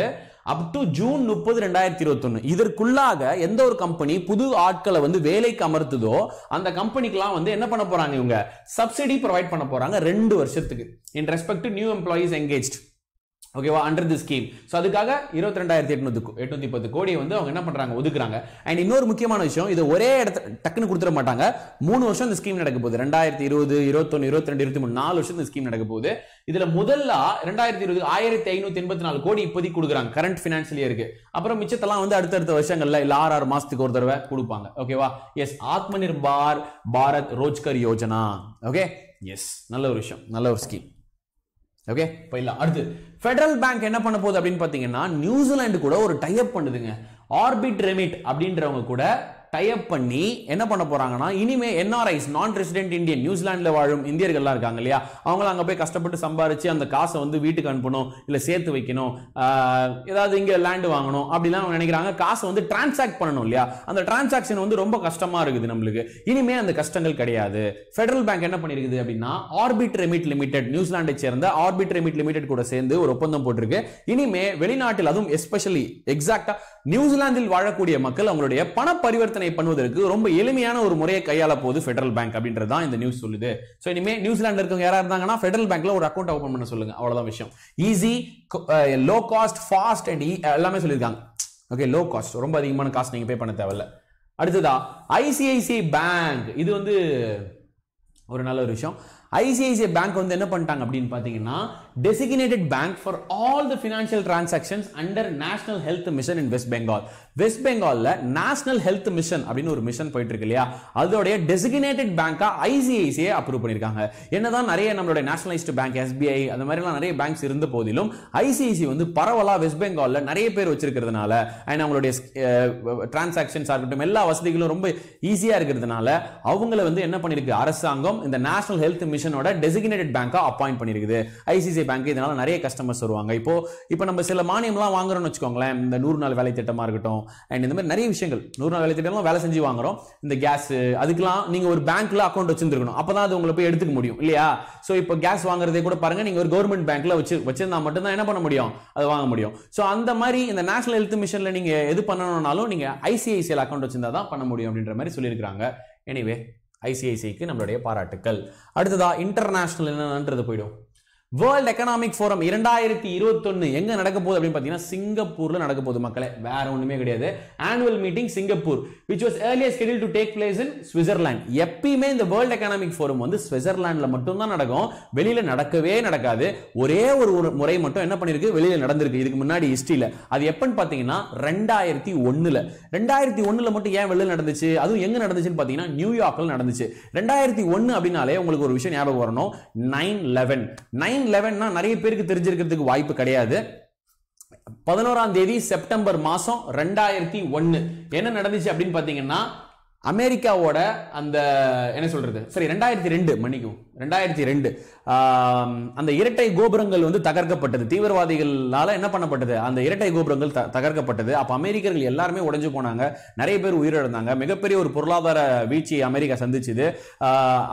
அப் டு ஜூன் முப்பது ரெண்டாயிரத்தி இருபத்தொன்னு இதற்குள்ளாக எந்த ஒரு கம்பெனி புது ஆட்களை வந்து வேலைக்கு அமர்த்துதோ அந்த கம்பெனிக்கெல்லாம் வந்து என்ன பண்ண போறாங்க இவங்க சப்சிடி ப்ரொவைட் பண்ண போறாங்க ரெண்டு வருஷத்துக்கு in respect new employees engage ஓகேவா அண்டர் தி ஸ்கீம் ஸோ அதுக்காக இருபத்தி ரெண்டாயிரத்தி எட்நூத்தி எட்நூத்தி பத்து கோடியை வந்து அவங்க என்ன பண்றாங்க ஒதுக்குறாங்க அண்ட் இன்னொரு முக்கியமான விஷயம் இது ஒரே இடத்துல டக்குன்னு கொடுத்துட மாட்டாங்க மூணு வருஷம் இந்த ஸ்கீம் நடக்க போகுது ரெண்டாயிரத்தி இருபது இருபத்தொன்னு இருபத்தி ரெண்டு இருபத்தி மூணு நாலு வருஷம் இந்த ஸ்கீம் நடக்க போகுது இதுல முதல்ல ரெண்டாயிரத்தி இருபது ஆயிரத்தி ஐநூத்தி எண்பத்தி நாலு கோடி இப்போதைக்கு கொடுக்குறாங்க கரண்ட் ஃபினான்ஷியல் இயருக்கு அப்புறம் மிச்சத்தெல்லாம் வந்து அடுத்தடுத்த வருஷங்கள்ல இல்ல ஆறு ஆறு மாசத்துக்கு ஒரு தடவை கொடுப்பாங்க ஓகேவா yes Atma Nirbhar Bharat Rozgar Yojana okay yes நல்ல ஒரு விஷயம் நல்ல ஒரு ஸ்கீம் ஓகே போயிடலாம் அடுத்து ஃபெடரல் பேங்க் என்ன பண்ண போகுது அப்படின்னு பார்த்தீங்கன்னா நியூசிலாண்டு கூட ஒரு டைப் பண்ணுதுங்க ஆர்பிட் ரெமிட் அப்படின்றவங்க கூட டைப் பண்ணி என்ன பண்ண போறாங்கன்னா இனிமே என்ஆர்ஐஸ் நான் ரெசிடென்ட் இந்தியன் நியூசிலாண்டில் வாழும் இந்தியர்கள்லாம் இருக்காங்க இல்லையா அவங்களும் அங்கே போய் கஷ்டப்பட்டு சம்பாரிச்சு அந்த காசை வந்து வீட்டுக்கு அனுப்பணும் இல்லை சேர்த்து வைக்கணும் ஏதாவது இங்கே லேண்டு வாங்கணும் அப்படிலாம் அவங்க நினைக்கிறாங்க காசை வந்து டிரான்சாக்ட் பண்ணணும் இல்லையா அந்த டிரான்சாக்ஷன் வந்து ரொம்ப கஷ்டமாக இருக்குது நம்மளுக்கு இனிமே அந்த கஷ்டங்கள் கிடையாது ஃபெடரல் பேங்க் என்ன பண்ணிருக்குது அப்படின்னா ஆர்பிட் ரெமிட் லிமிடெட் நியூசிலாண்டை சேர்ந்த ஆர்பிட் ரெமிட் லிமிடெட் கூட சேர்ந்து ஒரு ஒப்பந்தம் போட்டிருக்கு இனிமே வெளிநாட்டில் அதுவும் எஸ்பெஷலி எக்ஸாக்டா நியூசிலாந்தில் வாழக்கூடிய மக்கள் அவங்களுடைய பண பரிவர்த்தனை பண்ணுவதற்கு ரொம்ப எளிமையான ஒரு முறையை கையாள போகுது ஃபெடரல் பேங்க் அப்படின்றது தான் இந்த நியூஸ் சொல்லுது ஸோ இனிமே நியூசிலாந்து இருக்கவங்க யாராக இருந்தாங்கன்னா ஃபெடரல் பேங்க்ல ஒரு அக்கௌண்ட் ஓப்பன் பண்ண சொல்லுங்க அவ்வளோதான் விஷயம் easy low cost fast and எல்லாமே சொல்லியிருக்காங்க ஓகே லோ காஸ்ட் ரொம்ப அதிகமான காஸ்ட் நீங்கள் பே பண்ண தேவையில்ல அடுத்ததா ஐசிஐசிஐ பேங்க் இது வந்து ஒரு நல்ல ஒரு விஷயம் ஐசிஐசிஐ பேங்க் வந்து என்ன பண்ணிட்டாங்க அப்படின்னு பார்த்தீங்கன்னா designated bank for all the financial transactions under National Health Mission in West Bengal. West பெங்காலில் நேஷனல் ஹெல்த் மிஷன் அப்படின்னு ஒரு மிஷன் போயிட்டு இருக்கு இல்லையா அதோடைய டெசிக்னேட்டட் பேங்காக ஐசிஐசிஐ அப்ரூவ் பண்ணிருக்காங்க என்னதான் நிறைய நம்மளுடைய நேஷனலைஸ்டு பேங்க் எஸ்பிஐ அந்த மாதிரிலாம் நிறைய பேங்க்ஸ் இருந்த போதிலும் ஐசிஐசி வந்து பரவலா வெஸ்ட் பெங்காலில் நிறைய பேர் வச்சிருக்கிறதுனால அண்ட் அவங்களுடைய டிரான்சாக்ஷன்ஸாக இருக்கட்டும் எல்லா வசதிகளும் ரொம்ப ஈஸியா இருக்கிறதுனால அவங்கள வந்து என்ன பண்ணிருக்கு அரசாங்கம் இந்த நேஷனல் ஹெல்த் மிஷனோட டெசிக்னேட்டட் பேங்காக அப்பாயிண்ட் பண்ணிருக்குது ஐசிஐசி பேங்க் இதனால நிறைய கஸ்டமர்ஸ் வருவாங்க இப்போ இப்போ நம்ம சில மானியம்லாம் வாங்குறோம்னு வச்சுக்கோங்களேன் இந்த நூறு நாள் வேலை திட்டமாக இருக்கட்டும் அண்ட் இந்த மாதிரி நிறைய விஷயங்கள் நூறு நாள் வேலை திட்டம்லாம் வேலை செஞ்சு வாங்குறோம் இந்த கேஸ் அதுக்கெல்லாம் நீங்கள் ஒரு பேங்க்ல அக்கௌண்ட் வச்சிருந்துருக்கணும் அப்போ தான் அது உங்களை போய் எடுத்துக்க முடியும் இல்லையா ஸோ இப்போ கேஸ் வாங்குறதே கூட பாருங்க நீங்கள் ஒரு கவர்மெண்ட் பேங்க்ல வச்சு வச்சிருந்தா மட்டும்தான் என்ன பண்ண முடியும் அதை வாங்க முடியும் ஸோ அந்த மாதிரி இந்த நேஷனல் ஹெல்த் மிஷனில் நீங்கள் எது பண்ணணும்னாலும் நீங்கள் ஐசிஐசிஎல் அக்கௌண்ட் வச்சிருந்தா தான் பண்ண முடியும் அப்படின்ற மாதிரி சொல்லியிருக்காங்க எனிவே ஐசிஐசிக்கு நம்மளுடைய பாராட்டுக்கள் அடுத்ததா இன்டர்நேஷனல் என்னன்றது போயிடும் வேர்ல்ட் எக்கனாமிக் ஃபோரம் இரண்டாயிரத்தி இருபத்தொன்னு எங்க நடக்க போகுது அப்படின்னு பார்த்தீங்கன்னா சிங்கப்பூர்ல நடக்க போகுது மக்களே வேற ஒண்ணுமே கிடையாது annual meeting Singapore which was earlier schedule to take place in Switzerland எப்பயுமே இந்த வேர்ல்ட் எக்கனாமிக் ஃபோரம் வந்து மட்டும் மட்டும்தான் நடக்கும் வெளியில நடக்கவே நடக்காது ஒரே ஒரு முறை மட்டும் என்ன பண்ணிருக்கு வெளியில நடந்திருக்கு இதுக்கு முன்னாடி ஹிஸ்டரியில அது எப்பன்னு பார்த்தீங்கன்னா ரெண்டாயிரத்தி ஒண்ணுல ரெண்டாயிரத்தி ஒண்ணுல மட்டும் ஏன் வெளியில் நடந்துச்சு அதுவும் எங்க நடந்துச்சுன்னு பார்த்தீங்கன்னா நியூயார்க்கில் நடந்துச்சு ரெண்டாயிரத்தி ஒன்னு அப்படின்னாலே உங்களுக்கு ஒரு விஷயம் ஞாபகம் வரணும் நைன் லெவன் நைன் நைன் லெவன்னா நிறைய பேருக்கு தெரிஞ்சிருக்கிறதுக்கு வாய்ப்பு கிடையாது பதினோராம் தேதி செப்டம்பர் மாசம் ரெண்டாயிரத்தி ஒன்னு என்ன நடந்துச்சு அப்படின்னு பாத்தீங்கன்னா அமெரிக்காவோட அந்த என்ன சொல்றது சரி ரெண்டாயிரத்தி ரெண்டு மன்னிக்கும் ரெண்டாயிரத்தி ரெண்டு அந்த இரட்டை கோபுரங்கள் வந்து தகர்க்கப்பட்டது தீவிரவாதிகளால் என்ன பண்ணப்பட்டது அந்த இரட்டை கோபுரங்கள் த தகர்க்கப்பட்டது அப்போ அமெரிக்கர்கள் எல்லாருமே உடஞ்சு போனாங்க நிறைய பேர் உயிரிழந்தாங்க மிகப்பெரிய ஒரு பொருளாதார வீழ்ச்சியை அமெரிக்கா சந்திச்சுது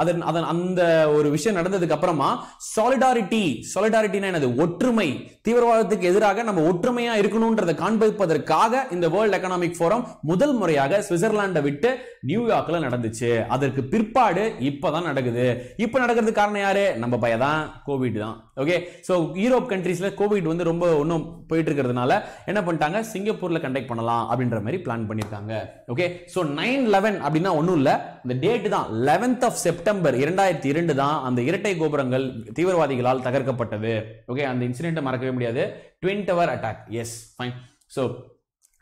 அதன் அதன் அந்த ஒரு விஷயம் நடந்ததுக்கு அப்புறமா சாலிடாரிட்டி சாலிடாரிட்டினா எனது ஒற்றுமை தீவிரவாதத்துக்கு எதிராக நம்ம ஒற்றுமையா இருக்கணும்ன்றதை காண்பிப்பதற்காக இந்த வேர்ல்ட் எக்கனாமிக் ஃபோரம் முதல் முறையாக சுவிட்சர்லாண்டை விட்டு நியூயார்க்கில் நடந்துச்சு அதற்கு பிற்பாடு இப்போ தான் நடக்குது இப்போ நடக்கிறதுக்கு காரணம் யார் நம்ம பையன் கோவிட் தான் ஓகே ஸோ யூரோப் கண்ட்ரீஸில் கோவிட் வந்து ரொம்ப ஒன்றும் போயிட்டு இருக்கிறதுனால என்ன பண்ணிட்டாங்க சிங்கப்பூரில் கண்டக்ட் பண்ணலாம் அப்படின்ற மாதிரி பிளான் பண்ணியிருக்காங்க ஓகே ஸோ நைன் லெவன் அப்படின்னா ஒன்றும் இல்லை இந்த டேட்டு தான் லெவன்த் ஆஃப் செப்டம்பர் இரண்டாயிரத்தி இரண்டு தான் அந்த இரட்டை கோபுரங்கள் தீவிரவாதிகளால் தகர்க்கப்பட்டது ஓகே அந்த இன்சிடென்ட்டை மறக்கவே முடியாது twin tower attack yes fine so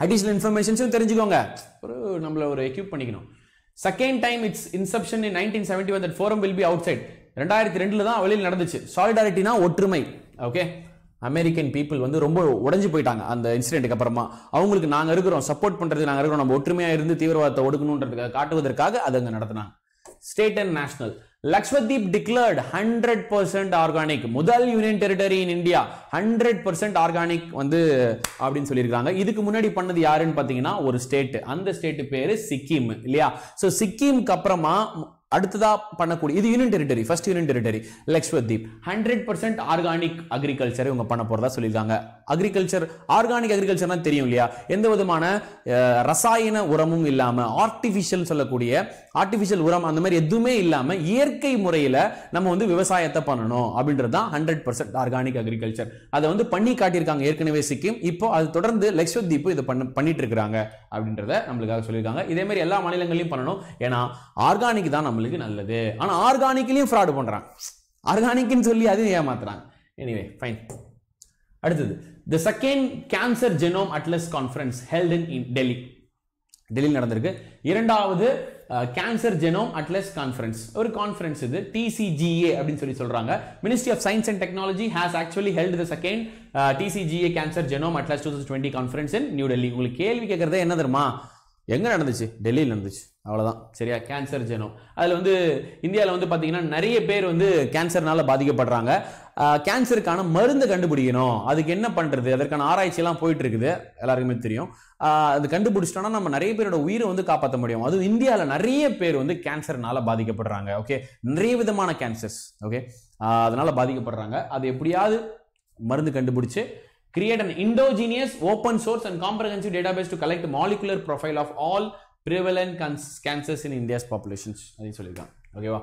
additional இன்ஃபர்மேஷன்ஸும் தெரிஞ்சுக்கோங்க ஒரு நம்மள ஒரு எக்யூப் பண்ணிக்கணும் second time it's inception in nineteen seventy one forum will be outside ரெண்டாயிரத்தி ரெண்டுல தான் வெளியில் நடந்துச்சு சாலிடாரிட்டினா ஒற்றுமை ஓகே அமெரிக்கன் பீப்புள் வந்து ரொம்ப உடஞ்சி போயிட்டாங்க அந்த இன்சிடென்ட்டுக்கு அப்புறமா அவங்களுக்கு நாங்கள் இருக்கிறோம் சப்போர்ட் பண்ணுறது நாங்கள் இருக்கிறோம் நம்ம ஒற்றுமையாக இருந்து தீவிரவாதத்தை ஒடுக்கணுன்றதுக்காக காட்டுவதற்காக அது அங்கே நடத்தினாங்க state and national Lakshadweep declared hundred percent organic முதல் union territory in India hundred percent organic வந்து அப்படின்னு சொல்லியிருக்காங்க இதுக்கு முன்னாடி பண்ணது யாருன்னு பார்த்தீங்கன்னா ஒரு ஸ்டேட் அந்த ஸ்டேட் பேரு சிக்கிம் இல்லையா ஸோ சிக்கிம்க்கு அப்புறமா அடுத்ததா பண்ணக்கூடிய இது union territory first union territory தீப் ஹண்ட்ரட் பர்சன்ட் ஆர்கானிக் அக்ரிகல்ச்சர் இவங்க பண்ண போறதா சொல்லியிருக்காங்க அக்ரிகல்ச்சர் ஆர்கானிக் அக்ரிகல்ச்சர்னா தெரியும் இல்லையா எந்த விதமான ரசாயன உரமும் இல்லாம ஆர்டிபிஷியல் சொல்லக்கூடிய ஆர்டிபிஷியல் உரம் அந்த மாதிரி எதுவுமே இல்லாம இயற்கை முறையில நம்ம வந்து விவசாயத்தை பண்ணணும் அப்படின்றது தான் ஹண்ட்ரட் பர்சன்ட் ஆர்கானிக் அக்ரிகல்ச்சர் அதை வந்து பண்ணி காட்டியிருக்காங்க ஏற்கனவே சிக்கிம் இப்போ அது தொடர்ந்து தீப் இதை பண்ண பண்ணிட்டு இருக்கிறாங்க அப்படின்றத நம்மளுக்காக சொல்லியிருக்காங்க இதே மாதிரி எல்லா மாநிலங்களையும் பண்ணணும் ஏன்னா ஆர்கானிக் தான் நம்ம நம்மளுக்கு நல்லது ஆனால் ஆர்கானிக்லையும் ஃப்ராடு பண்ணுறான் ஆர்கானிக்னு சொல்லி அதையும் ஏமாத்துறாங்க எனிவே ஃபைன் அடுத்தது the second cancer genome atlas conference held in in Delhi டெல்லியில் நடந்திருக்கு இரண்டாவது கேன்சர் ஜெனோம் அட்லஸ் கான்ஃபரன்ஸ் ஒரு கான்ஃபரன்ஸ் இது டிசிஜிஏ அப்படின்னு சொல்லி சொல்றாங்க ministry of science and technology has actually held the second DCGA cancer genome atlas two thousand twenty conference in New Delhi உங்களுக்கு கேள்வி கேட்கறதே என்ன தெரியுமா எங்கே நடந்துச்சு டெல்லியில் நடந்துச்சு அவ்வளோதான் சரியா கேன்சர் ஜெனம் அதில் வந்து இந்தியாவில் வந்து பார்த்தீங்கன்னா நிறைய பேர் வந்து கேன்சர்னால பாதிக்கப்படுறாங்க கேன்சருக்கான மருந்து கண்டுபிடிக்கணும் அதுக்கு என்ன பண்ணுறது அதற்கான ஆராய்ச்சியெல்லாம் போயிட்டு இருக்குது எல்லாருக்குமே தெரியும் அது கண்டுபிடிச்சிட்டோன்னா நம்ம நிறைய பேரோட உயிரை வந்து காப்பாற்ற முடியும் அதுவும் இந்தியாவில் நிறைய பேர் வந்து கேன்சர்னால பாதிக்கப்படுறாங்க ஓகே நிறைய விதமான கேன்சர்ஸ் ஓகே அதனால் பாதிக்கப்படுறாங்க அது எப்படியாவது மருந்து கண்டுபிடிச்சு Create an endogenous open source and comprehensive database to collect molecular profile of all prevalent cancers in India's populations. அதையும் சொல்லியிருக்கான் ஓகேவா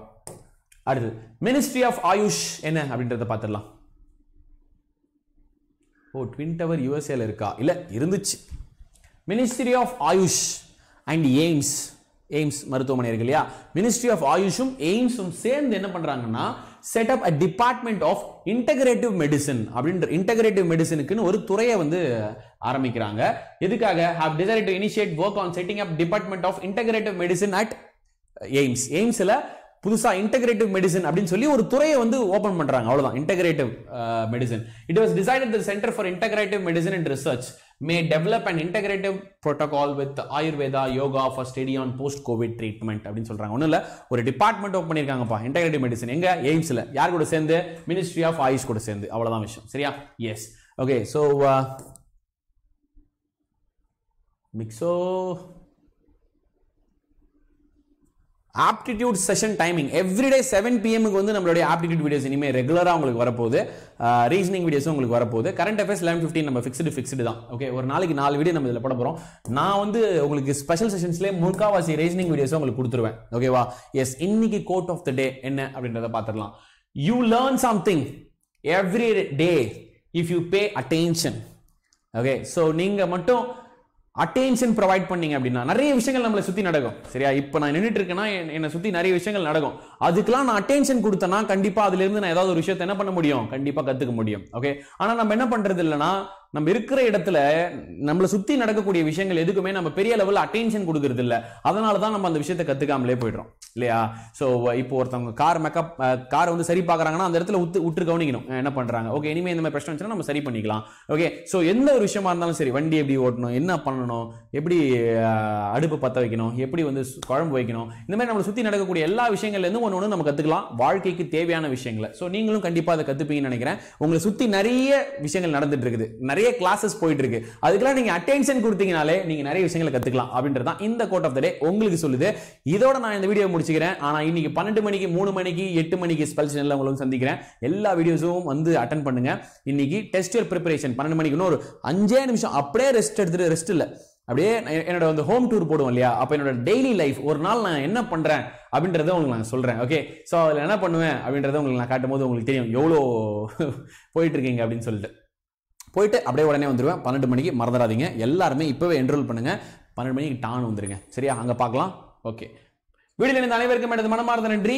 அடுத்து மினிஸ்ட்ரி ஆஃப் ஆயுஷ் என்ன அப்படின்றத பார்த்துடலாம் ஓ ட்வின் டவர் யூஎஸ்ஏல இருக்கா இல்லை இருந்துச்சு ministry of AYUSH and AIIMS AIIMS மருத்துவமனை இருக்கு இல்லையா மினிஸ்ட்ரி ஆஃப் ஆயுஷும் எய்ம்ஸும் சேர்ந்து என்ன பண்ணுறாங்கன்னா set up a department of integrative medicine அப்படின்ற இன்டகிரேட்டிவ் மெடிசனுக்குன்னு ஒரு துறையை வந்து ஆரம்பிக்கிறாங்க எதுக்காக how decide to initiate work on setting up department of integrative medicine at AIIMS எய்ம்ஸில் புதுசாக இன்டகிரேட்டிவ் மெடிசன் அப்படின்னு சொல்லி ஒரு துறையை வந்து ஓப்பன் பண்ணுறாங்க அவ்வளோதான் integrative medicine it was decide the centre for integrative medicine and research may develop an integrative protocol with ayurveda yoga for steady on post covid treatment அப்படின்னு சொல்றாங்க ஒன்றும் இல்லை ஒரு டிபார்ட்மெண்ட் ஓப்பன் பண்ணியிருக்காங்கப்பா இன்டெகிரேட்டிவ் மெடிசன் எங்க எய்ம்ஸ்ல யார் கூட சேர்ந்து மினிஸ்ட்ரி ஆஃப் ஆயுஷ் கூட சேர்ந்து அவ்வளோதான் விஷயம் சரியா எஸ் ஓகே ஸோ மிக்ஸோ aptitude session timing everyday seven பிஎம்க்கு வந்து நம்மளுடைய ஆப்டிடியூட் வீடியோஸ் இனிமேல் ரெகுலராக உங்களுக்கு வரப்போகுது ரீசனிங் வீடியோஸும் உங்களுக்கு வரப்போகுது கரண்ட் அஃபேர்ஸ் லெவன் ஃபிஃப்டின் நம்ம ஃபிக்ஸ்டு ஃபிக்ஸ்டு தான் ஓகே ஒரு நாளைக்கு நாலு வீடியோ நம்ம இதில் போட போகிறோம் நான் வந்து உங்களுக்கு ஸ்பெஷல் செஷன்ஸ்லேயே முழுக்காவாசி ரீசனிங் வீடியோஸும் உங்களுக்கு கொடுத்துருவேன் ஓகேவா எஸ் இன்னைக்கு கோட் ஆஃப் த டே என்ன அப்படின்றத பார்த்துடலாம் you learn something every day if you pay attention okay so நீங்கள் மட்டும் அட்டென்ஷன் ப்ரொவைட் பண்ணீங்க அப்படின்னா நிறைய விஷயங்கள் நம்மளை சுற்றி நடக்கும் சரியா இப்போ நான் நின்றுட்டு இருக்கேன்னா என்னை சுற்றி நிறைய விஷயங்கள் நடக்கும் அதுக்கெல்லாம் நான் அட்டென்ஷன் கொடுத்தேன்னா கண்டிப்பாக அதுலேருந்து நான் ஏதாவது ஒரு விஷயத்தை என்ன பண்ண முடியும் கண்டிப்பாக கற்றுக்க முடியும் ஓகே ஆனால் நம்ம என்ன பண்ணுறது இல்லைன்னா நம்ம இருக்கிற இடத்துல நம்மளை சுத்தி நடக்கக்கூடிய விஷயங்கள் எதுக்குமே நம்ம பெரிய லெவல்ல அட்டென்ஷன் கொடுக்கறது இல்ல அதனால தான் நம்ம அந்த விஷயத்த கத்துக்காமலே போயிடுறோம் இல்லையா ஸோ இப்போ ஒருத்தவங்க கார் மெக்கப் காரை வந்து சரி பார்க்குறாங்கன்னா அந்த இடத்துல உத்து உற்று கவனிக்கணும் என்ன பண்றாங்க ஓகே இனிமேல் இந்த மாதிரி பிரச்சனை வந்துச்சுன்னா நம்ம சரி பண்ணிக்கலாம் ஓகே ஸோ எந்த ஒரு விஷயமா இருந்தாலும் சரி வண்டி எப்படி ஓட்டணும் என்ன பண்ணணும் எப்படி அடுப்பு பற்ற வைக்கணும் எப்படி வந்து குழம்பு வைக்கணும் இந்த மாதிரி நம்மளை சுற்றி நடக்கக்கூடிய எல்லா விஷயங்கள்லேருந்து ஒன்று ஒன்று நம்ம கற்றுக்கலாம் வாழ்க்கைக்கு தேவையான விஷயங்களை ஸோ நீங்களும் கண்டிப்பாக அதை கற்றுப்பீங்கன்னு நினைக்கிறேன் உங்களை சுற்றி நிறைய விஷயங்கள் நடந்துட்டு இருக்குது நிறைய நிறைய கிளாஸஸ் போயிட்டு இருக்கு அதுக்கெல்லாம் நீங்க அட்டென்ஷன் கொடுத்தீங்கனாலே நீங்க நிறைய விஷயங்களை கத்துக்கலாம் அப்படின்றது தான் இந்த கோட் ஆஃப் த டே உங்களுக்கு சொல்லுது இதோட நான் இந்த வீடியோ முடிச்சுக்கிறேன் ஆனா இன்னைக்கு பன்னெண்டு மணிக்கு மூணு மணிக்கு எட்டு மணிக்கு ஸ்பெல் சேனல்ல உங்களுக்கு சந்திக்கிறேன் எல்லா வீடியோஸும் வந்து அட்டன் பண்ணுங்க இன்னைக்கு இயர் ப்ரிப்பரேஷன் பன்னெண்டு மணிக்கு இன்னும் ஒரு அஞ்சே நிமிஷம் அப்படியே ரெஸ்ட் எடுத்துட்டு ரெஸ்ட் இல்லை அப்படியே என்னோட வந்து ஹோம் டூர் போடுவோம் இல்லையா அப்போ என்னோட டெய்லி லைஃப் ஒரு நாள் நான் என்ன பண்ணுறேன் அப்படின்றத உங்களுக்கு நான் சொல்கிறேன் ஓகே ஸோ அதில் என்ன பண்ணுவேன் அப்படின்றத உங்களுக்கு நான் காட்டும் போது உங்களுக்கு தெரியும் எவ்வளோ போயிட்டு இருக்கீங்க அப்படின்னு சொல்லிட்டு போயிட்டு அப்படியே உடனே வந்துடுவேன் பன்னெண்டு மணிக்கு மறந்துடாதீங்க எல்லாருமே இப்போவே என்ரோல் பண்ணுங்கள் பன்னெண்டு மணிக்கு டான் வந்துடுங்க சரியா அங்கே பார்க்கலாம் ஓகே வீடியோ இணைந்த அனைவருக்கும் எனது மனமார்ந்த நன்றி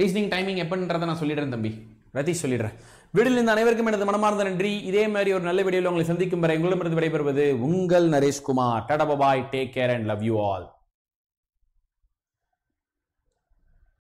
ரீசனிங் டைமிங் எப்படின்றத நான் சொல்லிடுறேன் தம்பி ரதீஷ் சொல்லிடுறேன் வீடியில் இந்த அனைவருக்கும் எனது மனமார்ந்த நன்றி இதே மாதிரி ஒரு நல்ல வீடியோவில் உங்களை சந்திக்கும் வரை உங்களிடமிருந்து விடைபெறுவது உங்கள் நரேஷ்குமார் டடபபாய் take care and love you all